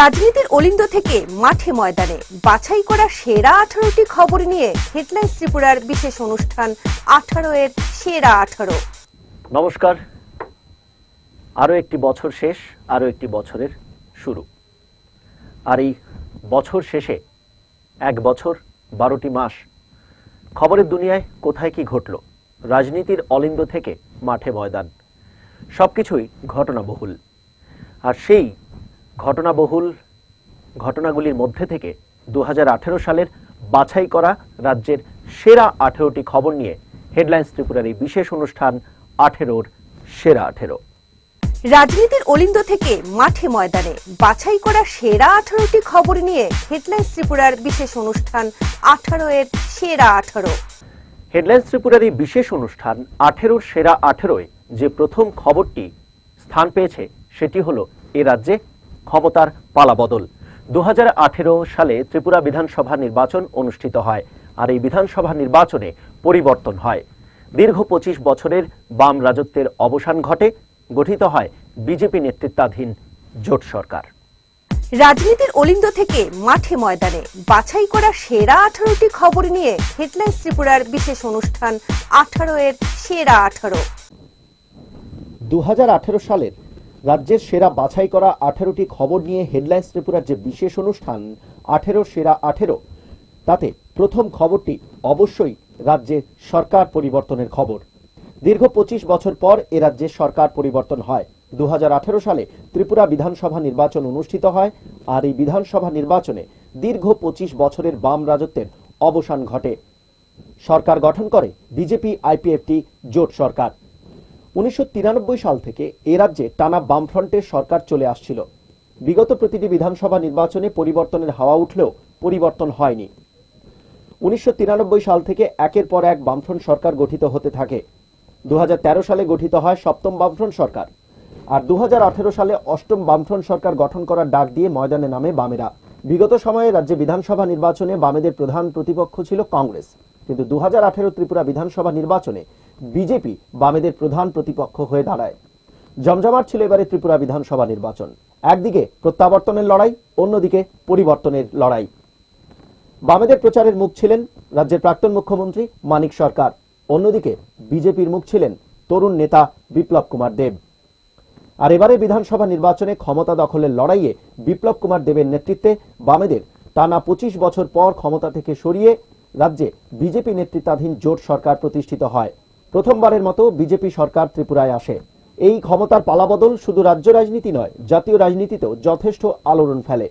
রাজনীতির অলিন্দ থেকে মাঠে ময়দানে বাছাই করা সেরা আঠারোটি খবর নিয়ে হেডলাইন ত্রিপুরার বিশেষ অনুষ্ঠান আঠারো এর সেরা আঠারো নমস্কার আরও একটি বছর শেষ আরও একটি বছরের শুরু আর এই বছর শেষে এক বছর বারোটি মাস খবরের দুনিয়ায় কোথায় কি ঘটল রাজনীতির অলিন্দ থেকে মাঠে ময়দান সবকিছুই ঘটনাবহুল আর সেই ঘটনাবহুল ঘটনাগুলির মধ্যে থেকে দু সালের বাছাই করা রাজ্যের সেরা আঠেরোটি খবর নিয়ে হেডলাইন্স ত্রিপুরার এই বিশেষ অনুষ্ঠান আঠেরোর সেরা আঠেরো রাজনীতির অলিন্দ থেকে মাঠে ময়দানে বাছাই করা সেরা আঠারোটি খবর নিয়ে হেডলাইন্স ত্রিপুরার বিশেষ অনুষ্ঠান আঠারো এর সেরা আঠারো হেডলাইন্স ত্রিপুরার এই বিশেষ অনুষ্ঠান আঠেরোর সেরা আঠেরোয় যে প্রথম খবরটি স্থান পেয়েছে সেটি হল এ রাজ্যে ক্ষমতার পালা বদল দু সালে ত্রিপুরা বিধানসভা নির্বাচন অনুষ্ঠিত হয় আর এই বিধানসভা নির্বাচনে পরিবর্তন হয় দীর্ঘ ২৫ বছরের বাম রাজত্বের অবসান ঘটে গঠিত হয় বিজেপি নেতৃত্বাধীন জোট সরকার রাজনীতির অলিন্দ থেকে মাঠে ময়দানে বাছাই করা সেরা আঠারোটি খবর নিয়ে হেডলাইন ত্রিপুরার বিশেষ অনুষ্ঠান আঠারো এর সেরা আঠারো দু সালের রাজ্যের সেরা বাছাই করা আঠেরোটি খবর নিয়ে হেডলাইন্স ত্রিপুরার যে বিশেষ অনুষ্ঠান আঠেরো সেরা আঠেরো তাতে প্রথম খবরটি অবশ্যই রাজ্যে সরকার পরিবর্তনের খবর দীর্ঘ পঁচিশ বছর পর এ রাজ্যে সরকার পরিবর্তন হয় দু সালে ত্রিপুরা বিধানসভা নির্বাচন অনুষ্ঠিত হয় আর এই বিধানসভা নির্বাচনে দীর্ঘ পঁচিশ বছরের বাম রাজত্বের অবসান ঘটে সরকার গঠন করে বিজেপি আইপিএফটি জোট সরকার উনিশশো সাল থেকে এ রাজ্যে টানা বামফ্রন্টের সরকার চলে আসছিল বিগত প্রতিটি বিধানসভা নির্বাচনে পরিবর্তনের হাওয়া উঠলেও পরিবর্তন হয়নি উনিশশো সাল থেকে একের পর এক বামফ্রন্ট সরকার গঠিত হতে থাকে দু সালে গঠিত হয় সপ্তম বামফ্রন্ট সরকার আর দু সালে অষ্টম বামফ্রন্ট সরকার গঠন করার ডাক দিয়ে ময়দানে নামে বামেরা বিগত সময়ে রাজ্যে বিধানসভা নির্বাচনে বামেদের প্রধান প্রতিপক্ষ ছিল কংগ্রেস কিন্তু দু ত্রিপুরা বিধানসভা নির্বাচনে বিজেপি বামেদের প্রধান প্রতিপক্ষ হয়ে দাঁড়ায় জমজমার ছিল এবারে ত্রিপুরা বিধানসভা নির্বাচন একদিকে প্রত্যাবর্তনের লড়াই অন্যদিকে পরিবর্তনের লড়াই বামেদের প্রচারের মুখ ছিলেন রাজ্যের প্রাক্তন মুখ্যমন্ত্রী মানিক সরকার অন্যদিকে বিজেপির মুখ ছিলেন তরুণ নেতা বিপ্লব কুমার দেব আর এবারে বিধানসভা নির্বাচনে ক্ষমতা দখলের লড়াইয়ে বিপ্লব কুমার দেবের নেতৃত্বে বামেদের টানা পঁচিশ বছর পর ক্ষমতা থেকে সরিয়ে রাজ্যে বিজেপি নেতৃত্বাধীন জোট সরকার প্রতিষ্ঠিত হয় প্রথমবারের মতো বিজেপি সরকার ত্রিপুরায় আসে এই ক্ষমতার পালাবদল শুধু রাজ্য রাজনীতি নয় জাতীয় রাজনীতিতেও যথেষ্ট আলোড়ন ফেলে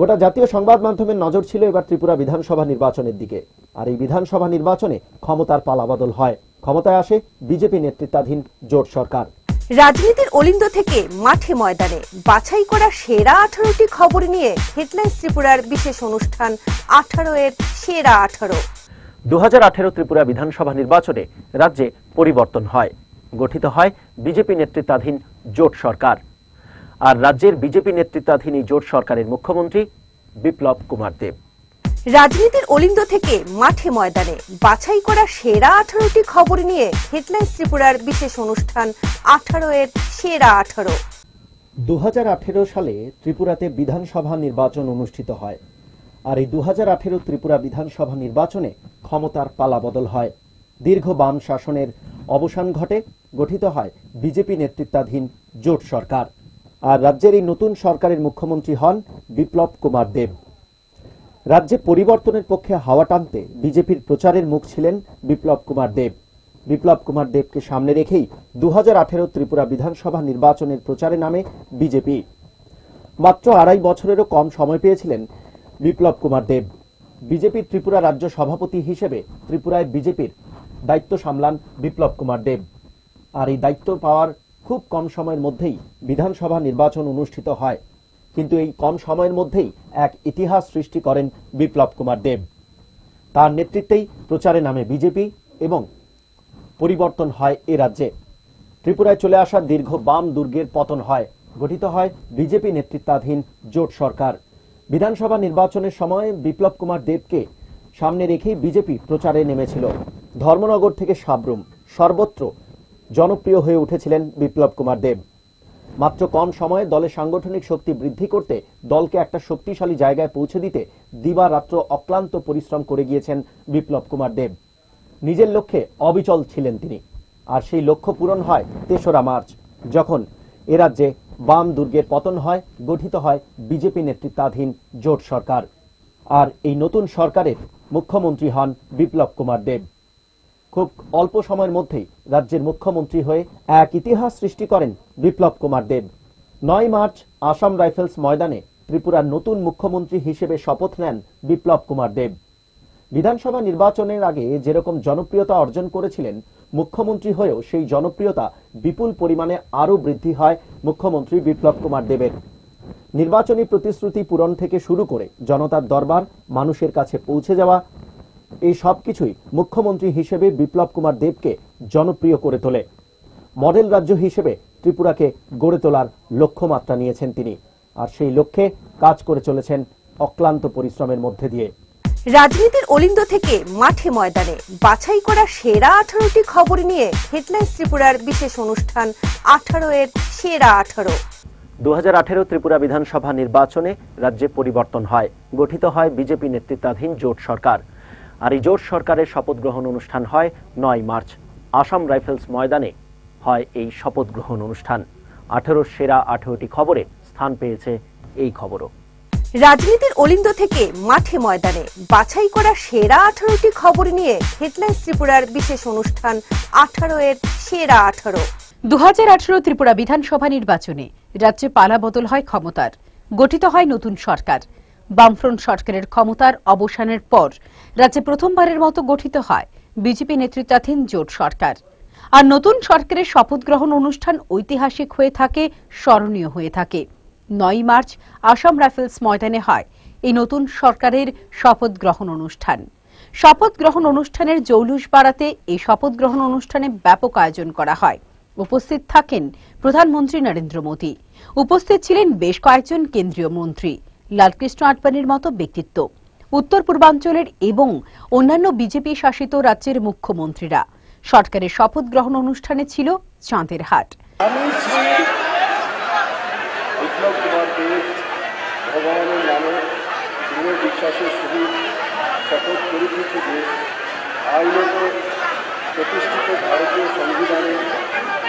গোটা জাতীয় সংবাদ মাধ্যমের নজর ছিল এবার ত্রিপুরা বিধানসভা নির্বাচনের দিকে আর এই বিধানসভা নির্বাচনে ক্ষমতার পালাবদল হয় ক্ষমতায় আসে বিজেপি নেতৃত্বাধীন জোট সরকার রাজনীতির অলিন্দ থেকে মাঠে ময়দানে বাছাই করা সেরা আঠারোটি খবর নিয়ে হেডলাইন্স ত্রিপুরার বিশেষ অনুষ্ঠান আঠারো এর সেরা আঠারো দু ত্রিপুরা বিধানসভা নির্বাচনে রাজ্যে পরিবর্তন হয় গঠিত হয় বিজেপি নেতৃত্বাধীন জোট সরকার আর রাজ্যের বিজেপি নেতৃত্বাধীন এই জোট সরকারের মুখ্যমন্ত্রী বিপ্লব কুমার দেব রাজনীতির অলিন্দ থেকে মাঠে ময়দানে বাছাই করা সেরা আঠারোটি খবর নিয়ে হেডলাইন ত্রিপুরার বিশেষ অনুষ্ঠান আঠারো এর সেরা আঠারো দু সালে ত্রিপুরাতে বিধানসভা নির্বাচন অনুষ্ঠিত হয় আর এই দু হাজার ত্রিপুরা বিধানসভা নির্বাচনে ক্ষমতার পালা বদল হয় দীর্ঘ বাম শাসনের অবসান ঘটে গঠিত হয় বিজেপি নেতৃত্বাধীন জোট সরকার আর রাজ্যের এই নতুন সরকারের মুখ্যমন্ত্রী হন বিপ্লব কুমার দেব রাজ্যে পরিবর্তনের পক্ষে হাওয়া টানতে বিজেপির প্রচারের মুখ ছিলেন বিপ্লব কুমার দেব বিপ্লব কুমার দেবকে সামনে রেখেই দু ত্রিপুরা বিধানসভা নির্বাচনের প্রচারে নামে বিজেপি মাত্র আড়াই বছরেরও কম সময় পেয়েছিলেন বিপ্লব কুমার দেব বিজেপির ত্রিপুরা রাজ্য সভাপতি হিসেবে ত্রিপুরায় বিজেপির দায়িত্ব সামলান বিপ্লব কুমার দেব আর এই দায়িত্ব পাওয়ার খুব কম সময়ের মধ্যেই বিধানসভা নির্বাচন অনুষ্ঠিত হয় কিন্তু এই কম সময়ের মধ্যেই এক ইতিহাস সৃষ্টি করেন বিপ্লব কুমার দেব তার নেতৃত্বেই প্রচারে নামে বিজেপি এবং পরিবর্তন হয় এ রাজ্যে ত্রিপুরায় চলে আসা দীর্ঘ বাম দুর্গের পতন হয় গঠিত হয় বিজেপি নেতৃত্বাধীন জোট সরকার বিধানসভা নির্বাচনের সময় বিপ্লব কুমার দেবকে সামনে রেখেই বিজেপি প্রচারে নেমেছিল ধর্মনগর থেকে সাবরুম সর্বত্র জনপ্রিয় হয়ে উঠেছিলেন বিপ্লব কুমার দেব মাত্র কম সময়ে দলের সাংগঠনিক শক্তি বৃদ্ধি করতে দলকে একটা শক্তিশালী জায়গায় পৌঁছে দিতে দিবারাত্র অক্লান্ত পরিশ্রম করে গিয়েছেন বিপ্লব কুমার দেব নিজের লক্ষ্যে অবিচল ছিলেন তিনি আর সেই লক্ষ্য পূরণ হয় তেসরা মার্চ যখন এ রাজ্যে বাম দুর্গের পতন হয় গঠিত হয় বিজেপি নেতৃত্বাধীন জোট সরকার আর এই নতুন সরকারের মুখ্যমন্ত্রী হন বিপ্লব কুমার দেব খুব অল্প সময়ের মধ্যেই রাজ্যের মুখ্যমন্ত্রী হয়ে এক ইতিহাস সৃষ্টি করেন বিপ্লব কুমার দেব নয় মার্চ আসাম রাইফেলস ময়দানে ত্রিপুরার নতুন মুখ্যমন্ত্রী হিসেবে শপথ নেন বিপ্লব কুমার দেব বিধানসভা নির্বাচনের আগে যেরকম জনপ্রিয়তা অর্জন করেছিলেন মুখ্যমন্ত্রী হয়েও সেই জনপ্রিয়তা বিপুল পরিমাণে আরও বৃদ্ধি হয় মুখ্যমন্ত্রী বিপ্লব কুমার দেবের নির্বাচনী প্রতিশ্রুতি পূরণ থেকে শুরু করে জনতার দরবার মানুষের কাছে পৌঁছে যাওয়া এই সব কিছুই মুখ্যমন্ত্রী হিসেবে বিপ্লব কুমার দেবকে জনপ্রিয় করে তোলে মডেল রাজ্য হিসেবে ত্রিপুরাকে গড়ে তোলার লক্ষ্যমাত্রা নিয়েছেন তিনি আর সেই লক্ষ্যে কাজ করে চলেছেন অক্লান্ত পরিশ্রমের মধ্যে দিয়ে রাজনীতির অলিন্দ থেকে মাঠে ময়দানে বাছাই করা সেরা আঠারোটি খবর নিয়ে হেডলাইন ত্রিপুরার বিশেষ অনুষ্ঠান আঠারো এর সেরা আঠারো দু হাজার ত্রিপুরা বিধানসভা নির্বাচনে রাজ্যে পরিবর্তন হয় গঠিত হয় বিজেপি নেতৃত্বাধীন জোট সরকার আর এই জোট সরকারের শপথ গ্রহণ অনুষ্ঠান হয় নয় মার্চ আসাম রাইফেলস ময়দানে হয় এই শপথ গ্রহণ অনুষ্ঠান আঠেরো সেরা আঠেরোটি খবরে স্থান পেয়েছে এই খবরও রাজনীতির অলিন্দ থেকে মাঠে ময়দানে বাছাই করা সেরা আঠারোটি খবর নিয়ে হেডলাইন্স ত্রিপুরার বিশেষ অনুষ্ঠান আঠারো এর সেরা আঠারো দু ত্রিপুরা বিধানসভা নির্বাচনে রাজ্যে পালা বদল হয় ক্ষমতার গঠিত হয় নতুন সরকার বামফ্রন্ট সরকারের ক্ষমতার অবসানের পর রাজ্যে প্রথমবারের মতো গঠিত হয় বিজেপি নেতৃত্বাধীন জোট সরকার আর নতুন সরকারের শপথ গ্রহণ অনুষ্ঠান ঐতিহাসিক হয়ে থাকে স্মরণীয় হয়ে থাকে নয় মার্চ আসাম রাইফেলস ময়দানে হয় এই নতুন সরকারের শপথ গ্রহণ অনুষ্ঠান শপথ গ্রহণ অনুষ্ঠানের জৌলুস বাড়াতে এই শপথ গ্রহণ অনুষ্ঠানে ব্যাপক আয়োজন করা হয় উপস্থিত থাকেন প্রধানমন্ত্রী নরেন্দ্র মোদী উপস্থিত ছিলেন বেশ কয়েকজন কেন্দ্রীয় মন্ত্রী লালকৃষ্ণ আডবাণীর মতো ব্যক্তিত্ব উত্তর পূর্বাঞ্চলের এবং অন্যান্য বিজেপি শাসিত রাজ্যের মুখ্যমন্ত্রীরা সরকারের শপথ গ্রহণ অনুষ্ঠানে ছিল চাঁদের হাট তেজ ভগবানের নামে দৃঢ় বিশ্বাসের সহিত শপথ করিতেছি যে আইনত প্রতিষ্ঠিত ভারতীয় সংবিধানের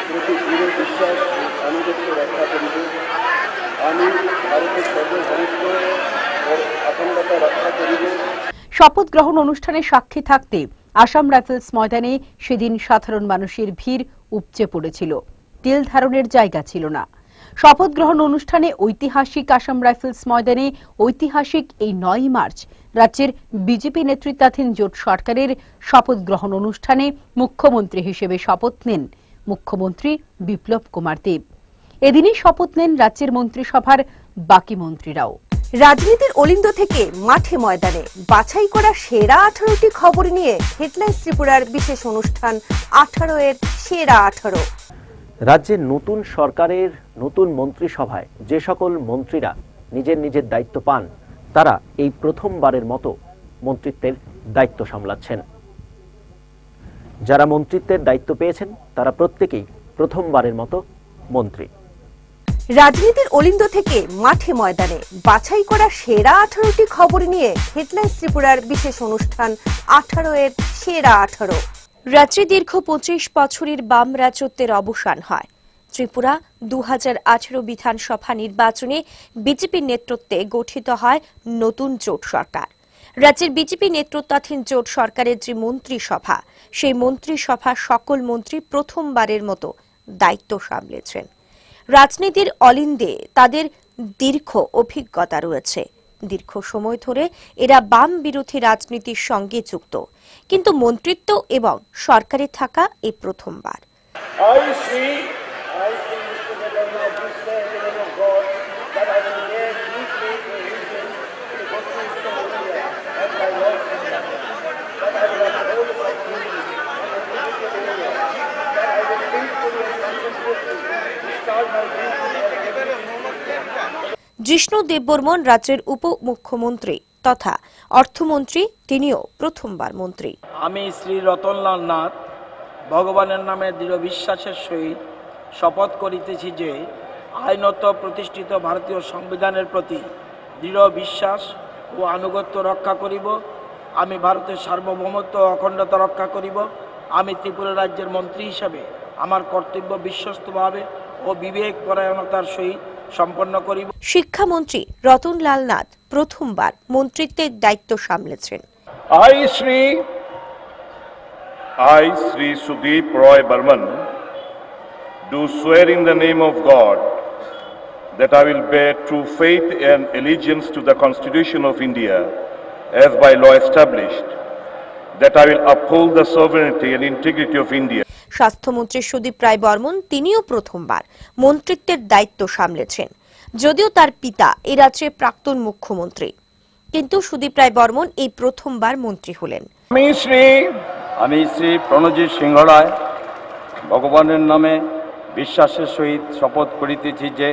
প্রতি দৃঢ় বিশ্বাস ও আনুগত্য রক্ষা করিব আমি ভারতের সর্বভারিত্ব ও আখণ্ডতা রক্ষা করিব শপথ গ্রহণ অনুষ্ঠানে সাক্ষী থাকতে আসাম রাইফেলস ময়দানে সেদিন সাধারণ মানুষের ভিড় উপচে পড়েছিল তেল ধারণের জায়গা ছিল না শপথ গ্রহণ অনুষ্ঠানে ঐতিহাসিক আসাম রাইফেলস ময়দানে ঐতিহাসিক এই নয় মার্চ রাজ্যের বিজেপি নেতৃত্বাধীন জোট সরকারের শপথ গ্রহণ অনুষ্ঠানে মুখ্যমন্ত্রী হিসেবে শপথ নেন মুখ্যমন্ত্রী বিপ্লব কুমার দেব এদিনই শপথ নেন রাজ্যের মন্ত্রিসভার বাকি মন্ত্রীরাও রাজনীতির অলিন্দ থেকে মাঠে ময়দানে বাছাই করা সেরা আঠারোটি খবর নিয়ে হেডলাইন্স ত্রিপুরার বিশেষ অনুষ্ঠান আঠারো এর সেরা আঠারো রাজ্যের নতুন সরকারের নতুন মন্ত্রিসভায় যে সকল মন্ত্রীরা নিজের নিজের দায়িত্ব পান তারা এই প্রথমবারের মতো মন্ত্রিত্বের দায়িত্ব সামলাচ্ছেন যারা মন্ত্রিত্বের দায়িত্ব পেয়েছেন তারা প্রত্যেকেই প্রথমবারের মতো মন্ত্রী রাজনীতির অলিন্দ থেকে মাঠে ময়দানে বাছাই করা সেরা আঠারোটি খবর নিয়ে হেডলাইন্স ত্রিপুরার বিশেষ অনুষ্ঠান আঠারো এর সেরা আঠারো রাজ্যে দীর্ঘ পঁচিশ বছরের বাম রাজত্বের অবসান হয় ত্রিপুরা দু বিধানসভা নির্বাচনে বিজেপির নেতৃত্বে গঠিত হয় নতুন জোট সরকার রাজ্যের বিজেপি নেতৃত্বাধীন জোট সরকারের যে মন্ত্রিসভা সেই মন্ত্রিসভা সকল মন্ত্রী প্রথমবারের মতো দায়িত্ব সামলেছেন রাজনীতির অলিন্দে তাদের দীর্ঘ অভিজ্ঞতা রয়েছে দীর্ঘ সময় ধরে এরা বাম বিরোধী রাজনীতির সঙ্গে যুক্ত কিন্তু মন্ত্রিত্ব এবং সরকারে থাকা এই প্রথমবার জিষ্ণু দেববর্মন রাজ্যের উপ মুখ্যমন্ত্রী তথা অর্থমন্ত্রী তিনিও প্রথমবার মন্ত্রী আমি শ্রী রতনলাল নাথ ভগবানের নামে দৃঢ় বিশ্বাসের সহিত শপথ করিতেছি যে আইনত প্রতিষ্ঠিত ভারতীয় সংবিধানের প্রতি দৃঢ় বিশ্বাস ও আনুগত্য রক্ষা করিব আমি ভারতের সার্বভৌমত্ব অখণ্ডতা রক্ষা করিব আমি ত্রিপুরা রাজ্যের মন্ত্রী হিসাবে আমার কর্তব্য বিশ্বস্তভাবে ও বিবেক পরায়ণতার সহিত সম্পন্ন করিব শিক্ষামন্ত্রী রতনলাল নাথ প্রথমবার মন্ত্রিত্বের দায়িত্ব সামলেছেন I Shri I Shri Sudip Roy Barman do swear in the name of God that I will bear true faith and allegiance to the Constitution of India as by law established, that I will uphold the sovereignty and integrity of India. স্বাস্থ্যমন্ত্রী সুদীপ রায় বর্মন তিনিও প্রথমবার মন্ত্রিত্বের দায়িত্ব সামলেছেন যদিও তার পিতা এ রাজ্যের প্রাক্তন মুখ্যমন্ত্রী কিন্তু সুদীপ রায় বর্মন এই প্রথমবার মন্ত্রী হলেন আমি শ্রী আমি শ্রী প্রণজিৎ সিংহ রায় ভগবানের নামে বিশ্বাসের সহিত শপথ করিতেছি যে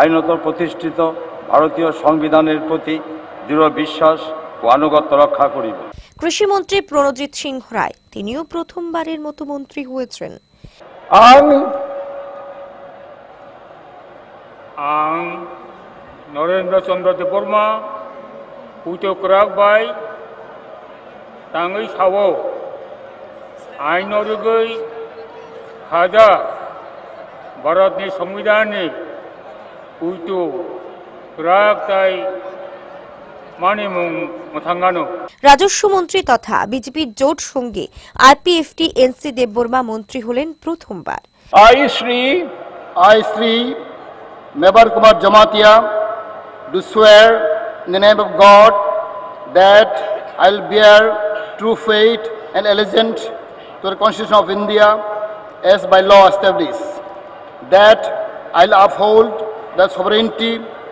আইনত প্রতিষ্ঠিত ভারতীয় সংবিধানের প্রতি দৃঢ় বিশ্বাস আনুগত্য রক্ষা করিব মন্ত্রী প্রণজিৎ সিংহ রায় তিনিও প্রথমবারের মতো মন্ত্রী হয়েছেন আমি আং নরেন্দ্র চন্দ্র দেববর্মা কুচক্রাক বাই তাঙ্গই সাব আইনরগৈ খাজা ভারতের সংবিধানে ઉલટું ગ્રાહક রাজস্ব মন্ত্রী তথা বিজেপির জোট সঙ্গে আইপিএফটি এনসি দেববর্মা মন্ত্রী হলেন প্রথমবার I Shri I Shri Mebar Kumar Jamatia do swear the name of God that I will bear true faith and allegiance to the constitution of India as by law establish that I will uphold the sovereignty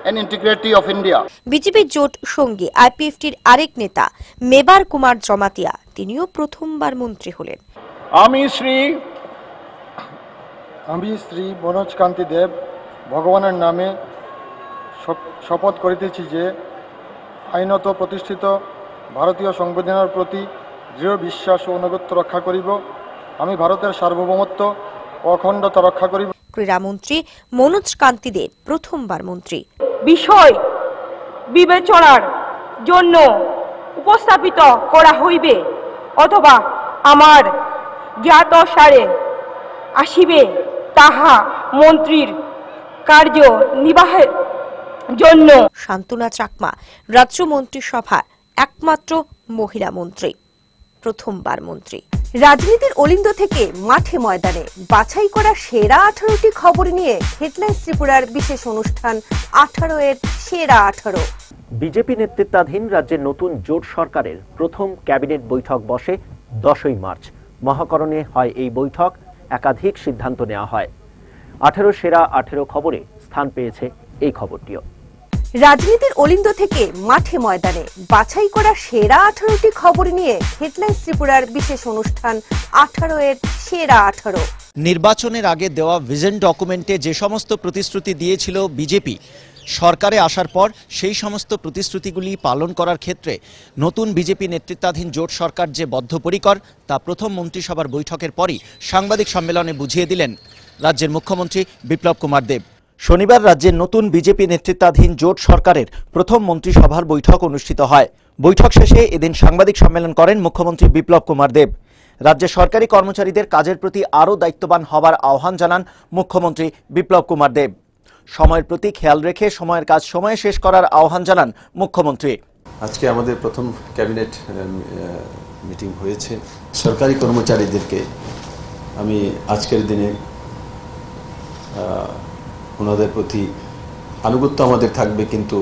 and integrity of India. BJP জোট সঙ্গী আইপিএফটির আরেক নেতা মেবার কুমার জমাতিয়া তিনিও প্রথমবার মন্ত্রী হলেন আমি শ্রী আমি শ্রী মনোজ কান্তি দেব ভগবানের নামে শপথ করিতেছি যে আইনত প্রতিষ্ঠিত ভারতীয় সংবিধানের প্রতি দৃঢ় বিশ্বাস ও অনুগত্য রক্ষা করিব আমি ভারতের সার্বভৌমত্ব অখণ্ডতা রক্ষা করিব ক্রীড়ামন্ত্রী মনোজ কান্তি দেব প্রথমবার মন্ত্রী বিষয় বিবেচনার জন্য উপস্থাপিত করা হইবে অথবা আমার জ্ঞাত সারে আসিবে তাহা মন্ত্রীর কার্য নির্বাহের জন্য শান্তনা চাকমা রাজ্য মন্ত্রিসভার একমাত্র মহিলা মন্ত্রী প্রথমবার মন্ত্রী রাজনীতির অলিন্দ থেকে মাঠে ময়দানে বাছাই করা সেরা আঠারোটি খবর নিয়ে হেডলাইন্স ত্রিপুরার বিশেষ অনুষ্ঠান আঠারো এর সেরা আঠারো বিজেপি নেতৃত্বাধীন রাজ্যের নতুন জোট সরকারের প্রথম ক্যাবিনেট বৈঠক বসে দশই মার্চ মহাকরণে হয় এই বৈঠক একাধিক সিদ্ধান্ত নেওয়া হয় আঠেরো সেরা আঠেরো খবরে স্থান পেয়েছে এই খবরটিও রাজনীতির অলিন্দ থেকে মাঠে ময়দানে বাছাই করা সেরা আঠারোটি খবর নিয়ে হেডলাইন্স ত্রিপুরার বিশেষ অনুষ্ঠান আঠারো এর সেরা আঠারো নির্বাচনের আগে দেওয়া ভিজন ডকুমেন্টে যে সমস্ত প্রতিশ্রুতি দিয়েছিল বিজেপি সরকারে আসার পর সেই সমস্ত প্রতিশ্রুতিগুলি পালন করার ক্ষেত্রে নতুন বিজেপি নেতৃত্বাধীন জোট সরকার যে বদ্ধপরিকর তা প্রথম মন্ত্রিসভার বৈঠকের পরই সাংবাদিক সম্মেলনে বুঝিয়ে দিলেন রাজ্যের মুখ্যমন্ত্রী বিপ্লব কুমার দেব শনিবার রাজ্যে নতুন বিজেপি নেতৃত্বাধীন জোট সরকারের প্রথম মন্ত্রিসভার বৈঠক অনুষ্ঠিত হয় বৈঠক শেষে এদিন সাংবাদিক সম্মেলন করেন মুখ্যমন্ত্রী বিপ্লব কুমার দেব রাজ্যে সরকারি কর্মচারীদের কাজের প্রতি আরও দায়িত্ববান হবার আহ্বান জানান মুখ্যমন্ত্রী বিপ্লব কুমার দেব সময়ের প্রতি খেয়াল রেখে সময়ের কাজ সময়ে শেষ করার আহ্বান জানান মুখ্যমন্ত্রী আজকে আমাদের প্রথম ক্যাবিনেট মিটিং হয়েছে সরকারি কর্মচারীদেরকে আমি আজকের দিনে ওনাদের প্রতি আনুগত্য আমাদের থাকবে কিন্তু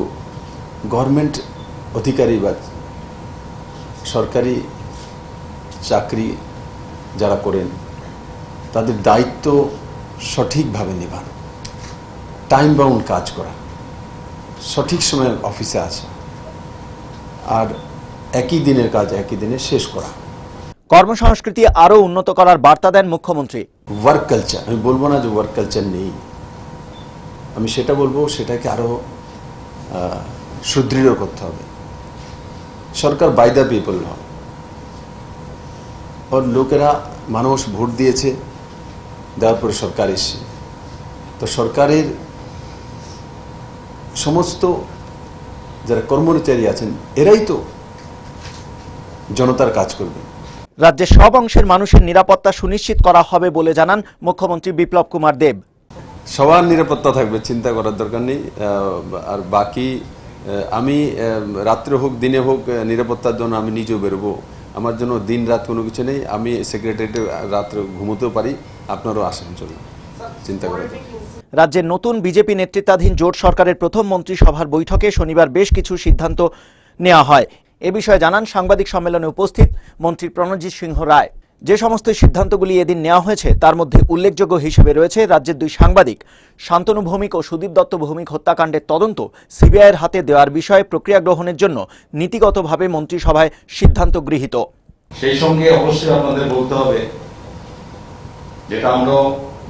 গভর্নমেন্ট অধিকারী বা সরকারি চাকরি যারা করেন তাদের দায়িত্ব সঠিকভাবে নিভানো টাইম বাউন্ড কাজ করা সঠিক সময়ে অফিসে আসা আর একই দিনের কাজ একই দিনে শেষ করা কর্মসংস্কৃতি আরও উন্নত করার বার্তা দেন মুখ্যমন্ত্রী ওয়ার্ক কালচার আমি বলবো না যে ওয়ার্ক কালচার নেই আমি সেটা বলবো সেটাকে আরও সুদৃঢ় করতে হবে সরকার বাই দ্য পড়ল ওর লোকেরা মানুষ ভোট দিয়েছে দেওয়ার পরে সরকার এসছে তো সরকারের সমস্ত যারা কর্মচারী আছেন এরাই তো জনতার কাজ করবে রাজ্যের সব অংশের মানুষের নিরাপত্তা সুনিশ্চিত করা হবে বলে জানান মুখ্যমন্ত্রী বিপ্লব কুমার দেব সবার নিরাপত্তা থাকবে চিন্তা করার দরকার নেই আর বাকি আমি রাত্রে হোক দিনে হোক নিরাপত্তার জন্য আমি নিজেও বেরোবো আমার জন্য দিন রাত কোনো কিছু নেই আমি সেক্রেটারিটে রাত্রে ঘুমোতেও পারি আপনারও আসেন চলুন চিন্তা করার রাজ্যের নতুন বিজেপি নেতৃত্বাধীন জোট সরকারের প্রথম মন্ত্রিসভার বৈঠকে শনিবার বেশ কিছু সিদ্ধান্ত নেওয়া হয় এ বিষয়ে জানান সাংবাদিক সম্মেলনে উপস্থিত মন্ত্রী প্রণজিৎ সিংহ রায় যে সমস্ত সিদ্ধান্তগুলি এদিন নেওয়া হয়েছে তার মধ্যে উল্লেখযোগ্য হিসেবে রয়েছে রাজ্যের দুই সাংবাদিক শান্তনু ভৌমিক ও সুদীপ দত্ত ভৌমিক হত্যাকাণ্ডের তদন্ত সিবিআইয়ের হাতে দেওয়ার বিষয়ে প্রক্রিয়া গ্রহণের জন্য নীতিগতভাবে মন্ত্রিসভায় সিদ্ধান্ত গৃহীত সেই সঙ্গে অবশ্যই আপনাদের বলতে হবে যেটা আমরা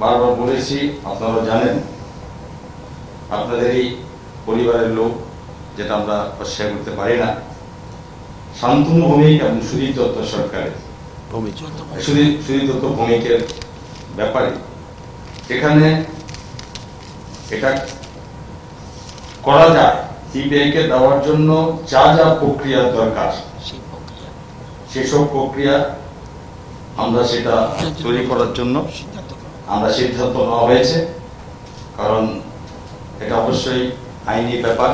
বারবার বলেছি আপনারা জানেন আপনাদের এই পরিবারের লোক যেটা আমরা অস্বীকার করতে পারি না শান্তনু ভৌমিক এবং সুদীপ দত্ত সরকারের সুদীপ ভৌমিকের ব্যাপারে এখানে এটা করা যায় দেওয়ার জন্য যা যা প্রক্রিয়ার দরকার সেসব প্রক্রিয়া আমরা সেটা তৈরি করার জন্য আমরা সিদ্ধান্ত নেওয়া হয়েছে কারণ এটা অবশ্যই আইনি ব্যাপার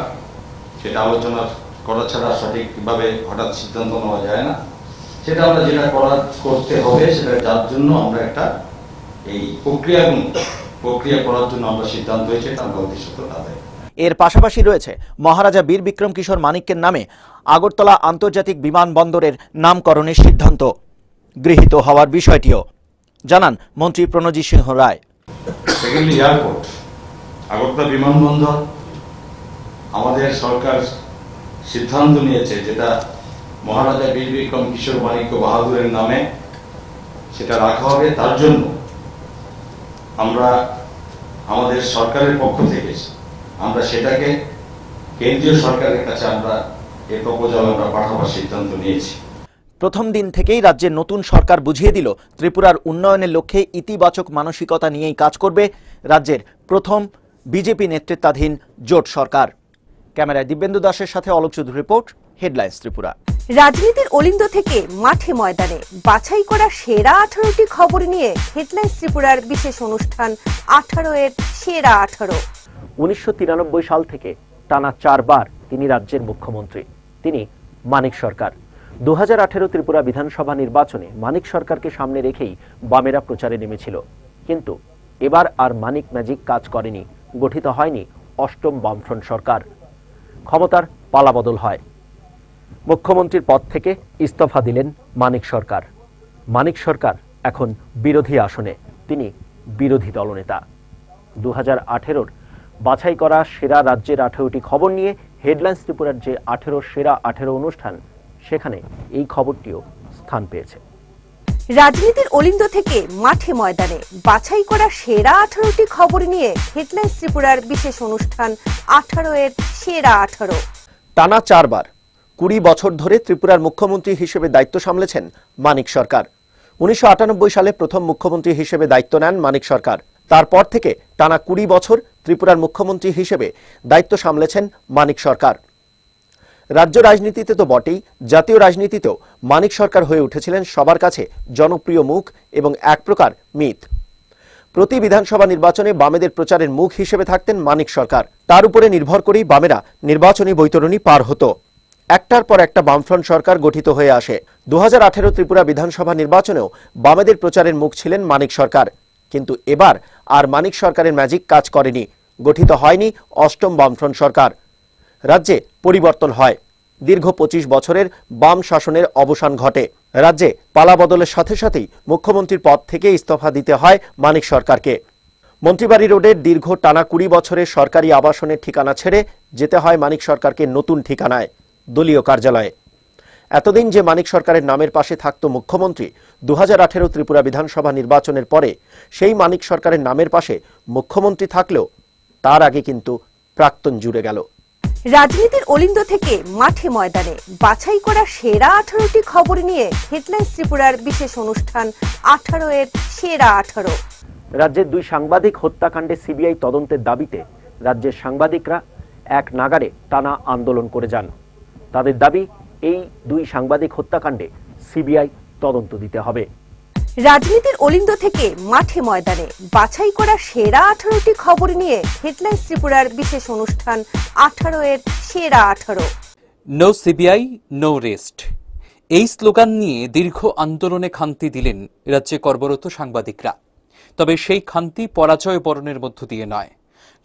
সেটা আলোচনা করা ছাড়া সঠিকভাবে হঠাৎ সিদ্ধান্ত নেওয়া যায় না সেটা আমরা যেটা করা করতে হবে সেটা যার জন্য আমরা একটা এই প্রক্রিয়া প্রক্রিয়া করার জন্য আমরা সিদ্ধান্ত হয়েছে এটা আমরা উদ্দেশ্য আদায় এর পাশাপাশি রয়েছে মহারাজা বীর বিক্রম কিশোর মানিক্যের নামে আগরতলা আন্তর্জাতিক বিমানবন্দরের নামকরণের সিদ্ধান্ত গৃহীত হওয়ার বিষয়টিও জানান মন্ত্রী প্রণজিৎ সিংহ রায় সেকেন্ডলি এয়ারপোর্ট আগরতলা বিমানবন্দর আমাদের সরকার সিদ্ধান্ত নিয়েছে যেটা মহারাজা বীর বিক্রম কিশোর মানিক্য বাহাদুরের নামে সেটা রাখা হবে তার জন্য আমরা আমাদের সরকারের পক্ষ থেকে আমরা সেটাকে কেন্দ্রীয় সরকারের কাছে আমরা এ প্রপোজাল আমরা পাঠাবার সিদ্ধান্ত নিয়েছি প্রথম দিন থেকেই রাজ্যের নতুন সরকার বুঝিয়ে দিল ত্রিপুরার উন্নয়নের লক্ষ্যে ইতিবাচক মানসিকতা নিয়েই কাজ করবে রাজ্যের প্রথম বিজেপি নেতৃত্বাধীন জোট সরকার ক্যামেরায় দিব্যেন্দু দাসের সাথে অলোক চৌধুরী রিপোর্ট হেডলাইন্স ত্রিপুরা রাজনীতির অলিন্দ থেকে মাঠে ময়দানে বাছাই করা সেরা আঠারোটি খবর নিয়ে হেডলাইন্স ত্রিপুরার বিশেষ অনুষ্ঠান আঠারো এর সেরা আঠারো উনিশশো সাল থেকে টানা চারবার তিনি রাজ্যের মুখ্যমন্ত্রী তিনি মানিক সরকার দু হাজার ত্রিপুরা বিধানসভা নির্বাচনে মানিক সরকারকে সামনে রেখেই বামেরা প্রচারে নেমেছিল কিন্তু এবার আর মানিক ম্যাজিক কাজ করেনি গঠিত হয়নি অষ্টম বামফ্রন্ট সরকার ক্ষমতার পালাবদল হয় মুখ্যমন্ত্রীর পদ থেকে ইস্তফা দিলেন মানিক সরকার মানিক সরকার এখন বিরোধী আসনে তিনি বিরোধী দলনেতা দু হাজার আঠেরোর বাছাই করা সেরা রাজ্যের আঠেরোটি খবর নিয়ে হেডলাইন্স ত্রিপুরার যে আঠেরো সেরা আঠেরো অনুষ্ঠান সেখানে এই খবরটিও স্থান পেয়েছে রাজনীতির অলিন্দ থেকে মাঠে ময়দানে বাছাই করা সেরা আঠারোটি খবর নিয়ে হেডলাইন্স ত্রিপুরার বিশেষ অনুষ্ঠান আঠারো এর সেরা আঠারো টানা চারবার কুড়ি বছর ধরে ত্রিপুরার মুখ্যমন্ত্রী হিসেবে দায়িত্ব সামলেছেন মানিক সরকার উনিশশো সালে প্রথম মুখ্যমন্ত্রী হিসেবে দায়িত্ব নেন মানিক সরকার তারপর থেকে টানা কুড়ি বছর ত্রিপুরার মুখ্যমন্ত্রী হিসেবে দায়িত্ব সামলেছেন মানিক সরকার রাজ্য রাজনীতিতে তো বটেই জাতীয় রাজনীতিতেও মানিক সরকার হয়ে উঠেছিলেন সবার কাছে জনপ্রিয় মুখ এবং এক প্রকার মিথ প্রতি বিধানসভা নির্বাচনে বামেদের প্রচারের মুখ হিসেবে থাকতেন মানিক সরকার তার উপরে নির্ভর করেই বামেরা নির্বাচনী বৈতরণী পার হতো একটার পর একটা বামফ্রন্ট সরকার গঠিত হয়ে আসে দু হাজার ত্রিপুরা বিধানসভা নির্বাচনেও বামেদের প্রচারের মুখ ছিলেন মানিক সরকার কিন্তু এবার আর মানিক সরকারের ম্যাজিক কাজ করেনি গঠিত হয়নি অষ্টম বামফ্রন্ট সরকার রাজ্যে পরিবর্তন হয় দীর্ঘ ২৫ বছরের বাম শাসনের অবসান ঘটে রাজ্যে পালা বদলের সাথে সাথেই মুখ্যমন্ত্রীর পদ থেকে ইস্তফা দিতে হয় মানিক সরকারকে মন্ত্রীবাড়ি রোডের দীর্ঘ টানা কুড়ি বছরের সরকারি আবাসনের ঠিকানা ছেড়ে যেতে হয় মানিক সরকারকে নতুন ঠিকানায় দলীয় কার্যালয়ে এতদিন যে মানিক সরকারের নামের পাশে থাকত মুখ্যমন্ত্রী দু ত্রিপুরা বিধানসভা নির্বাচনের পরে সেই মানিক সরকারের নামের পাশে মুখ্যমন্ত্রী থাকলেও তার আগে কিন্তু প্রাক্তন জুড়ে গেল রাজনীতির অলিন্দ থেকে মাঠে ময়দানে বাছাই করা সেরা আঠারোটি খবর নিয়ে হেডলাইন্স ত্রিপুরার বিশেষ অনুষ্ঠান আঠারো এর সেরা আঠারো রাজ্যের দুই সাংবাদিক হত্যাকাণ্ডে সিবিআই তদন্তের দাবিতে রাজ্যের সাংবাদিকরা এক নাগারে টানা আন্দোলন করে যান তাদের দাবি এই দুই সাংবাদিক হত্যাকাণ্ডে সিবিআই তদন্ত দিতে হবে রাজনীতির অলিন্দ থেকে মাঠে ময়দানে বাছাই করা সেরা আঠারোটি খবর নিয়ে হেডলাইন ত্রিপুরার বিশেষ অনুষ্ঠান আঠারো এর সেরা আঠারো নো সিবিআই নো রেস্ট এই স্লোগান নিয়ে দীর্ঘ আন্দোলনে খান্তি দিলেন রাজ্যে কর্মরত সাংবাদিকরা তবে সেই খান্তি পরাজয় বরণের মধ্য দিয়ে নয়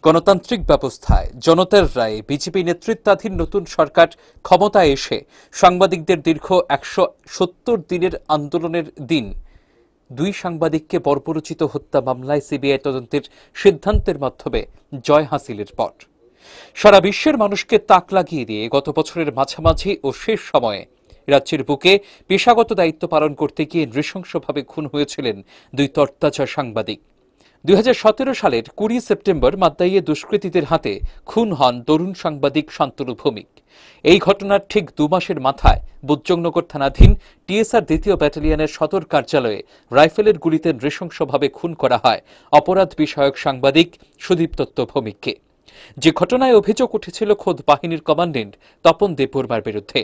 গণতান্ত্রিক ব্যবস্থায় জনতার রায়ে বিজেপি নেতৃত্বাধীন নতুন সরকার ক্ষমতায় এসে সাংবাদিকদের দীর্ঘ একশো সত্তর দিনের আন্দোলনের দিন দুই সাংবাদিককে বর্বরচিত হত্যা মামলায় সিবিআই তদন্তের সিদ্ধান্তের মাধ্যমে জয় হাসিলের পর সারা বিশ্বের মানুষকে তাক লাগিয়ে দিয়ে গত বছরের মাঝামাঝি ও শেষ সময়ে রাজ্যের বুকে পেশাগত দায়িত্ব পালন করতে গিয়ে নৃশংসভাবে খুন হয়েছিলেন দুই তর্তাচার সাংবাদিক দুই সালের কুড়ি সেপ্টেম্বর মাদ্দাইয়ে দুষ্কৃতীদের হাতে খুন হন তরুণ সাংবাদিক শান্তনু ভৌমিক এই ঘটনার ঠিক দু মাসের মাথায় বুজ্জংনগর থানাধীন টিএসআর দ্বিতীয় ব্যাটালিয়নের সদর কার্যালয়ে রাইফেলের গুলিতে নৃশংসভাবে খুন করা হয় অপরাধ বিষয়ক সাংবাদিক সুদীপ দত্ত ভৌমিককে যে ঘটনায় অভিযোগ উঠেছিল খোদ বাহিনীর কমান্ডেন্ট তপন দেববর্মার বিরুদ্ধে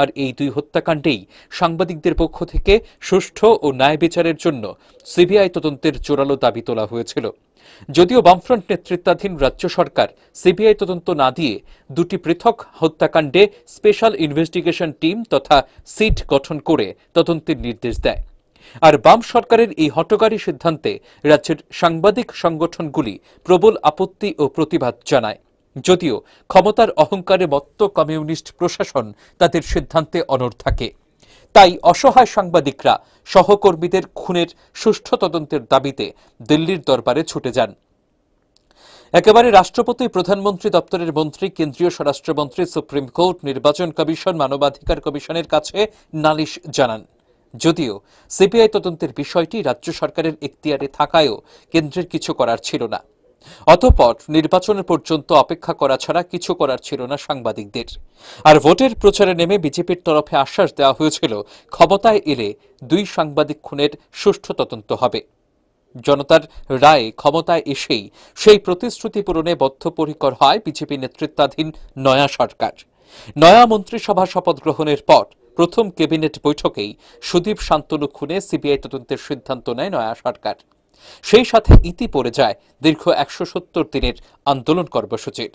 আর এই দুই হত্যাকাণ্ডেই সাংবাদিকদের পক্ষ থেকে সুষ্ঠু ও ন্যায় বিচারের জন্য সিবিআই তদন্তের জোরালো দাবি তোলা হয়েছিল যদিও বামফ্রন্ট নেতৃত্বাধীন রাজ্য সরকার সিবিআই তদন্ত না দিয়ে দুটি পৃথক হত্যাকাণ্ডে স্পেশাল ইনভেস্টিগেশন টিম তথা সিট গঠন করে তদন্তের নির্দেশ দেয় আর বাম সরকারের এই হটকারী সিদ্ধান্তে রাজ্যের সাংবাদিক সংগঠনগুলি প্রবল আপত্তি ও প্রতিবাদ জানায় যদিও ক্ষমতার অহংকারে মত্ত কমিউনিস্ট প্রশাসন তাদের সিদ্ধান্তে অনর থাকে তাই অসহায় সাংবাদিকরা সহকর্মীদের খুনের সুষ্ঠু তদন্তের দাবিতে দিল্লির দরবারে ছুটে যান একেবারে রাষ্ট্রপতি প্রধানমন্ত্রী দপ্তরের মন্ত্রী কেন্দ্রীয় স্বরাষ্ট্রমন্ত্রী সুপ্রিম কোর্ট নির্বাচন কমিশন মানবাধিকার কমিশনের কাছে নালিশ জানান যদিও সিবিআই তদন্তের বিষয়টি রাজ্য সরকারের এক্তিয়ারে থাকায়ও কেন্দ্রের কিছু করার ছিল না অতপর নির্বাচন পর্যন্ত অপেক্ষা করা ছাড়া কিছু করার ছিল না সাংবাদিকদের আর ভোটের প্রচারে নেমে বিজেপির তরফে আশ্বাস দেওয়া হয়েছিল ক্ষমতায় এলে দুই সাংবাদিক খুনের সুষ্ঠু তদন্ত হবে জনতার রায়ে ক্ষমতায় এসেই সেই প্রতিশ্রুতি পূরণে বদ্ধপরিকর হয় বিজেপি নেতৃত্বাধীন নয়া সরকার নয়া মন্ত্রিসভা শপথ গ্রহণের পর প্রথম ক্যাবিনেট বৈঠকেই সুদীপ শান্তনু খুনে সিবিআই তদন্তের সিদ্ধান্ত নেয় নয়া সরকার সেই সাথে ইতি পড়ে যায় দীর্ঘ একশো সত্তর দিনের আন্দোলন কর্মসূচির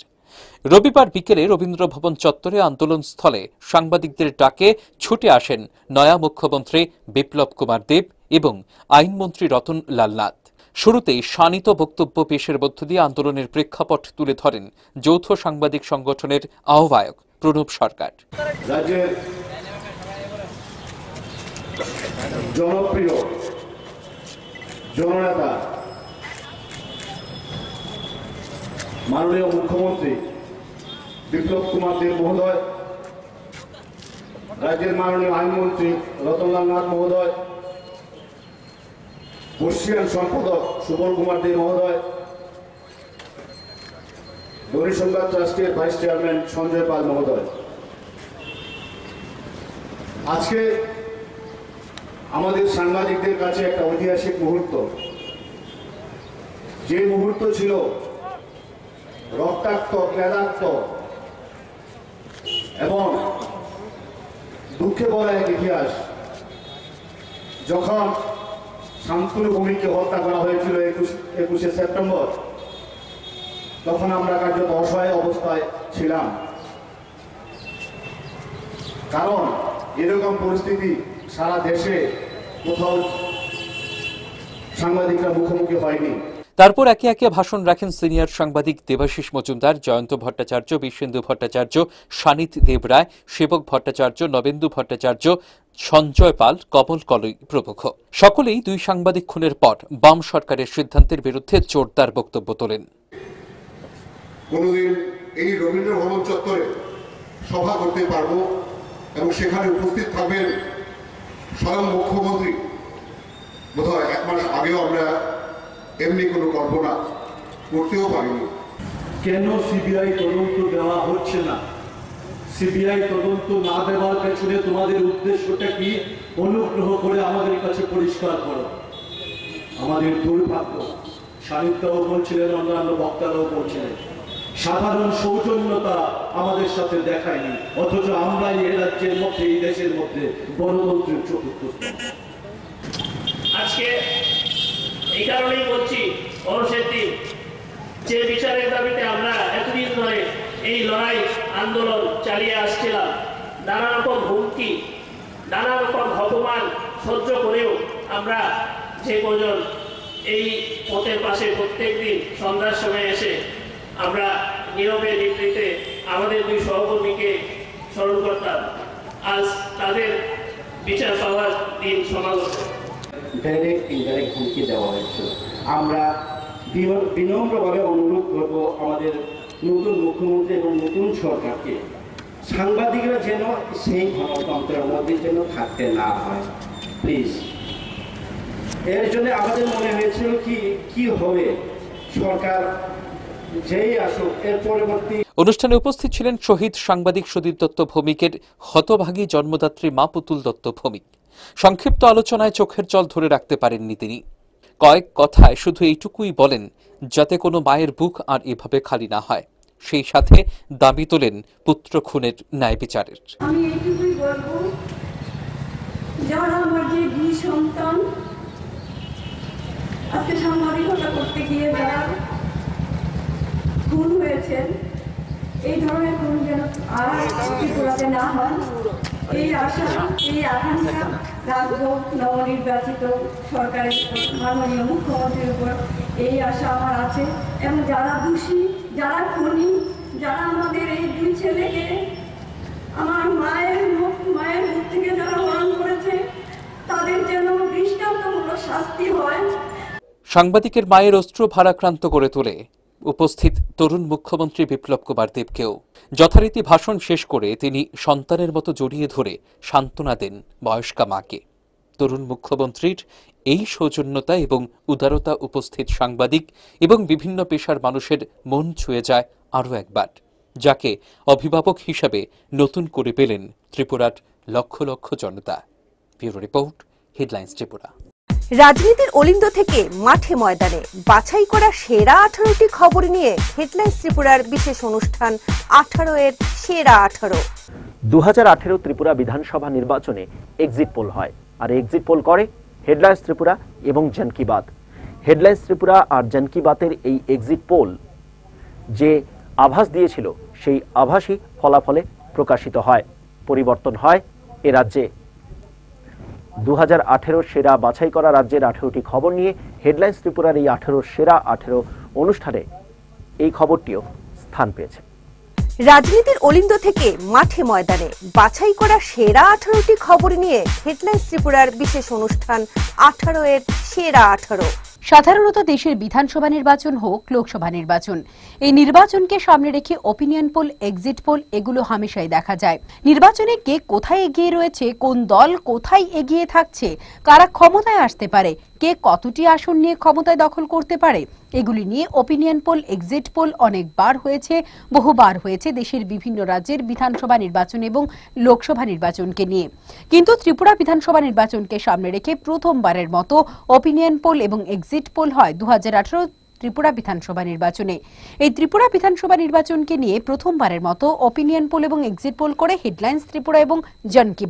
রবিবার বিকেলে রবীন্দ্র ভবন চত্বরে আন্দোলন স্থলে সাংবাদিকদের ডাকে ছুটে আসেন নয়া মুখ্যমন্ত্রী বিপ্লব কুমার দেব এবং আইনমন্ত্রী রতন লালনাথ শুরুতেই শানিত বক্তব্য পেশের মধ্য দিয়ে আন্দোলনের প্রেক্ষাপট তুলে ধরেন যৌথ সাংবাদিক সংগঠনের আহ্বায়ক প্রণব সরকার জনপ্রিয় জননেতা মাননীয় মুখ্যমন্ত্রী বিপ্লব কুমার দেব মহোদয় রাজ্যের মাননীয় আইনমন্ত্রী রতনলাল নাথ মহোদয় পশ্চিম সম্পাদক সুবল কুমার দেব মহোদয় গণিসংবাদ ট্রাস্টের ভাইস চেয়ারম্যান সঞ্জয় পাল মহোদয় আজকে আমাদের সাংবাদিকদের কাছে একটা ঐতিহাসিক মুহূর্ত যে মুহূর্ত ছিল রক্তাক্ত ক্লেদাক্ত এবং দুঃখে বলা এক ইতিহাস যখন শান্তনু ভূমিকে হত্যা করা হয়েছিল একুশ একুশে সেপ্টেম্বর তখন আমরা কার্যত অসহায় অবস্থায় ছিলাম কারণ এরকম পরিস্থিতি সারা দেশে কোথাও সাংবাদিকরা মুখোমুখি হয়নি তারপর একে একে ভাষণ রাখেন সিনিয়র সাংবাদিক দেবাশিস মজুমদার জয়ন্ত ভট্টাচার্য বিশেন্দু ভট্টাচার্য সানিত দেবরায় সেবক ভট্টাচার্য নবেন্দু ভট্টাচার্য সঞ্জয় পাল কমল কলই প্রমুখ সকলেই দুই সাংবাদিক খুনের পর বাম সরকারের সিদ্ধান্তের বিরুদ্ধে জোরদার বক্তব্য তোলেন এই রবীন্দ্র ভবন চত্বরে সভা করতে পারবো এবং সেখানে উপস্থিত থাকবেন স্বয়ং মুখ্যমন্ত্রী বোধ এক মাস আগেও আমরা এমনি কোনো কল্পনা করতেও পারিনি কেন সিবিআই তদন্ত দেওয়া হচ্ছে না সিবিআই তদন্ত না দেওয়ার পেছনে তোমাদের উদ্দেশ্যটা কি অনুগ্রহ করে আমাদের কাছে পরিষ্কার করো আমাদের দুর্ভাগ্য সাহিত্যও বলছিলেন অন্যান্য বক্তারাও বলছিলেন সাধারণ সৌজন্যতা আমাদের সাথে দেখায়নি অথচ আমরা এই রাজ্যের মধ্যে এই দেশের মধ্যে গণতন্ত্রের চতুর্থ আজকে এই কারণেই বলছি অনুষেধটি যে বিচারের দাবিতে আমরা এতদিন ধরে এই লড়াই আন্দোলন চালিয়ে আসছিলাম নানা রকম হুমকি নানা রকম ভগবান সহ্য করেও আমরা যে কজন এই পথের পাশে প্রত্যেক দিন সন্ধ্যার সময় এসে আমরা নিয়মে নেতৃত্বে আমাদের দুই সহকর্মীকে স্মরণ করতাম আজ তাদের বিচার পাওয়ার দিন সমাগত ডাইরেক্ট ইনডাইরেক্ট হুমকি দেওয়া হয়েছিল আমরা বিনম্রভাবে অনুরোধ করব আমাদের নতুন মুখ্যমন্ত্রী এবং নতুন সরকারকে সাংবাদিকরা যেন সেই গণতন্ত্রের মধ্যে যেন থাকতে না হয় প্লিজ এর জন্য আমাদের মনে হয়েছিল কি কি হবে সরকার অনুষ্ঠানে উপস্থিত ছিলেন শহীদ সাংবাদিক সুদীপ দত্ত ভৌমিকের হতভাগী জন্মদাত্রী মা পুতুল দত্ত ভৌমিক সংক্ষিপ্ত আলোচনায় চোখের জল ধরে রাখতে পারেননি তিনি কয়েক কথায় শুধু এইটুকুই বলেন যাতে কোনো মায়ের বুক আর এভাবে খালি না হয় সেই সাথে দাবি তোলেন পুত্র খুনের ন্যায় বিচারের আমি খুন হয়েছেন এই ধরনের কোন যেন আর করাতে না হয় এই আশা এই আকাঙ্ক্ষা রাখবো নবনির্বাচিত সরকারের মাননীয় মুখ্যমন্ত্রীর উপর এই আশা আমার আছে এবং যারা দোষী যারা খুনি যারা আমাদের এই দুই ছেলেকে আমার মায়ের মুখ মায়ের মুখ থেকে যারা হরণ করেছে তাদের যেন দৃষ্টান্তমূলক শাস্তি হয় সাংবাদিকের মায়ের অস্ত্র ভারাক্রান্ত করে তোলে উপস্থিত তরুণ মুখ্যমন্ত্রী বিপ্লব কুমার দেবকেও যথারীতি ভাষণ শেষ করে তিনি সন্তানের মতো জড়িয়ে ধরে সান্ত্বনা দেন বয়স্কা মাকে তরুণ মুখ্যমন্ত্রীর এই সৌজন্যতা এবং উদারতা উপস্থিত সাংবাদিক এবং বিভিন্ন পেশার মানুষের মন ছুঁয়ে যায় আরও একবার যাকে অভিভাবক হিসাবে নতুন করে পেলেন ত্রিপুরার লক্ষ লক্ষ জনতা ব্যুরো রিপোর্ট হেডলাইন্স ত্রিপুরা রাজনীতির অলিন্দ থেকে মাঠে ময়দানে বাছাই করা সেরা আঠারোটি খবর নিয়ে হেডলাইন্স ত্রিপুরার বিশেষ অনুষ্ঠান আঠারো এর সেরা আঠারো দু ত্রিপুরা বিধানসভা নির্বাচনে এক্সিট পোল হয় আর এক্সিট পোল করে হেডলাইন্স ত্রিপুরা এবং জানকিবাদ হেডলাইন্স ত্রিপুরা আর জানকিবাতের এই এক্সিট পোল যে আভাস দিয়েছিল সেই আভাসই ফলাফলে প্রকাশিত হয় পরিবর্তন হয় এ রাজ্যে দু সেরা বাছাই করা রাজ্যের আঠেরোটি খবর নিয়ে হেডলাইন্স ত্রিপুরার এই আঠেরো সেরা আঠেরো অনুষ্ঠানে এই খবরটিও স্থান পেয়েছে রাজনীতির অলিন্দ থেকে মাঠে ময়দানে বাছাই করা সেরা আঠারোটি খবর নিয়ে হেডলাইন্স ত্রিপুরার বিশেষ অনুষ্ঠান আঠারো এর সেরা আঠারো সাধারণত দেশের বিধানসভা নির্বাচন হোক লোকসভা নির্বাচন এই নির্বাচনকে সামনে রেখে অপিনিয়ন পোল এক্সিট পোল এগুলো হামেশাই দেখা যায় নির্বাচনে কে কোথায় এগিয়ে রয়েছে কোন দল কোথায় এগিয়ে থাকছে কারা ক্ষমতায় আসতে পারে কে কতটি আসন নিয়ে ক্ষমতায় দখল করতে পারে এগুলি নিয়ে ওপিনিয়ন পোল এক্সিট পোল অনেকবার হয়েছে বহুবার হয়েছে দেশের বিভিন্ন রাজ্যের বিধানসভা নির্বাচন এবং লোকসভা নির্বাচনকে নিয়ে কিন্তু ত্রিপুরা বিধানসভা নির্বাচনকে সামনে রেখে প্রথমবারের মতো ওপিনিয়ন পোল এবং এক্সিট পোল হয় দু ত্রিপুরা বিধানসভা নির্বাচনে এই ত্রিপুরা বিধানসভা নির্বাচনকে নিয়ে প্রথমবারের মতো ওপিনিয়ন পোল এবং এক্সিট পোল করে হেডলাইন্স ত্রিপুরা এবং জন কি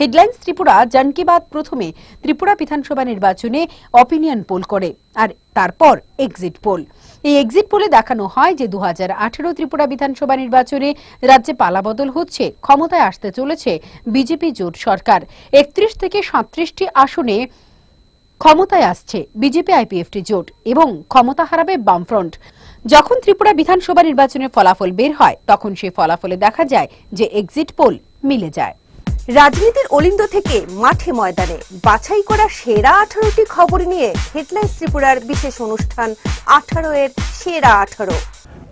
হেডলাইন্স ত্রিপুরা জানকিবাদ প্রথমে ত্রিপুরা বিধানসভা নির্বাচনে অপিনিয়ন পোল করে আর তারপর এক্সিট পোল এই এক্সিট পোলে দেখানো হয় যে দু হাজার ত্রিপুরা বিধানসভা নির্বাচনে রাজ্যে পালাবদল হচ্ছে ক্ষমতায় আসতে চলেছে বিজেপি জোট সরকার একত্রিশ থেকে সাঁত্রিশটি আসনে ক্ষমতায় আসছে বিজেপি আইপিএফটি জোট এবং ক্ষমতা হারাবে বামফ্রন্ট যখন ত্রিপুরা বিধানসভা নির্বাচনের ফলাফল বের হয় তখন সেই ফলাফলে দেখা যায় যে এক্সিট পোল মিলে যায় রাজনীতির অলিন্দ থেকে মাঠে ময়দানে বাছাই করা সেরা আঠারোটি খবর নিয়ে হেডলাইন ত্রিপুরার বিশেষ অনুষ্ঠান আঠারো এর সেরা আঠারো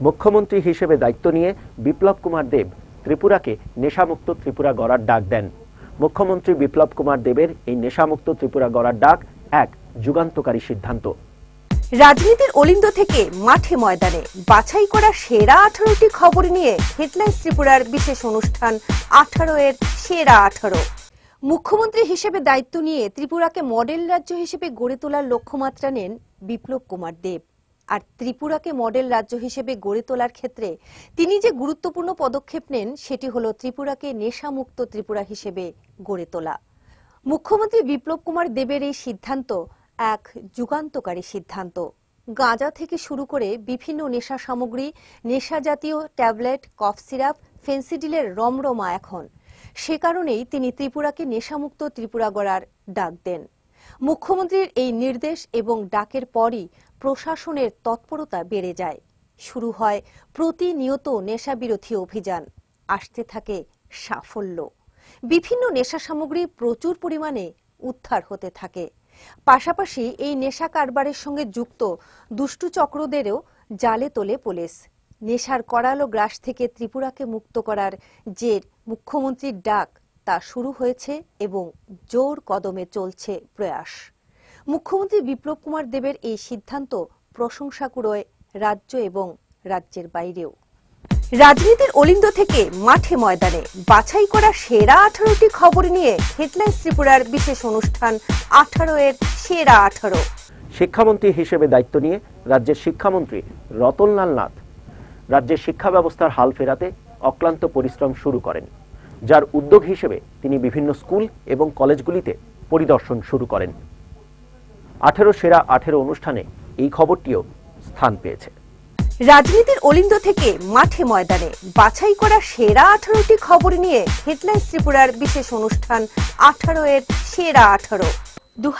মুখ্যমন্ত্রী হিসেবে দায়িত্ব নিয়ে বিপ্লব কুমার দেব ত্রিপুরাকে নেশামুক্ত ত্রিপুরা গড়ার ডাক দেন মুখ্যমন্ত্রী বিপ্লব কুমার দেবের এই নেশামুক্ত ত্রিপুরা গড়ার ডাক এক যুগান্তকারী সিদ্ধান্ত রাজনীতির অলিন্দ থেকে মাঠে ময়দানে বাছাই করা সেরা আঠারোটি খবর নিয়ে হেডলাইন ত্রিপুরার বিশেষ অনুষ্ঠান আঠারো এর সেরা আঠারো মুখ্যমন্ত্রী হিসেবে দায়িত্ব নিয়ে ত্রিপুরাকে মডেল রাজ্য হিসেবে গড়ে তোলার লক্ষ্যমাত্রা নেন বিপ্লব কুমার দেব আর ত্রিপুরাকে মডেল রাজ্য হিসেবে গড়ে তোলার ক্ষেত্রে তিনি যে গুরুত্বপূর্ণ পদক্ষেপ নেন সেটি হল ত্রিপুরাকে নেশামুক্ত ত্রিপুরা হিসেবে গড়ে তোলা মুখ্যমন্ত্রী বিপ্লব কুমার দেবের এই সিদ্ধান্ত এক যুগান্তকারী সিদ্ধান্ত গাঁজা থেকে শুরু করে বিভিন্ন নেশা সামগ্রী নেশা জাতীয় ট্যাবলেট কফ সিরাপ ফেন্সিডিলের রমরমা এখন সে কারণেই তিনি ত্রিপুরাকে নেশামুক্ত ত্রিপুরা গড়ার ডাক দেন মুখ্যমন্ত্রীর এই নির্দেশ এবং ডাকের পরই প্রশাসনের তৎপরতা বেড়ে যায় শুরু হয় প্রতিনিয়ত নেশাবিরোধী অভিযান আসতে থাকে সাফল্য বিভিন্ন নেশা সামগ্রী প্রচুর পরিমাণে উদ্ধার হতে থাকে পাশাপাশি এই নেশা কারবারের সঙ্গে যুক্ত দুষ্টু চক্রদেরও জালে তোলে পুলিশ নেশার করালো গ্রাস থেকে ত্রিপুরাকে মুক্ত করার জের মুখ্যমন্ত্রীর ডাক তা শুরু হয়েছে এবং জোর কদমে চলছে প্রয়াস মুখ্যমন্ত্রী বিপ্লব কুমার দেবের এই সিদ্ধান্ত প্রশংসা কুড়োয় রাজ্য এবং রাজ্যের বাইরেও রাজনীতির অলিন্দ থেকে মাঠে ময়দানে বাছাই করা সেরা আঠারোটি খবর নিয়ে হেডলাইন ত্রিপুরার বিশেষ অনুষ্ঠান আঠারো এর সেরা আঠারো শিক্ষামন্ত্রী হিসেবে দায়িত্ব নিয়ে রাজ্যের শিক্ষামন্ত্রী রতনলাল নাথ রাজ্যের শিক্ষা ব্যবস্থার হাল ফেরাতে অক্লান্ত পরিশ্রম শুরু করেন যার উদ্যোগ হিসেবে তিনি বিভিন্ন স্কুল এবং কলেজগুলিতে পরিদর্শন শুরু করেন আঠেরো সেরা আঠেরো অনুষ্ঠানে এই খবরটিও স্থান পেয়েছে রাজনীতির অলিন্দ থেকে মাঠে ময়দানে বাছাই করা সেরা আঠারোটি খবর নিয়ে হেডলাইন্স ত্রিপুরার বিশেষ অনুষ্ঠান আঠারো এর সেরা আঠারো দু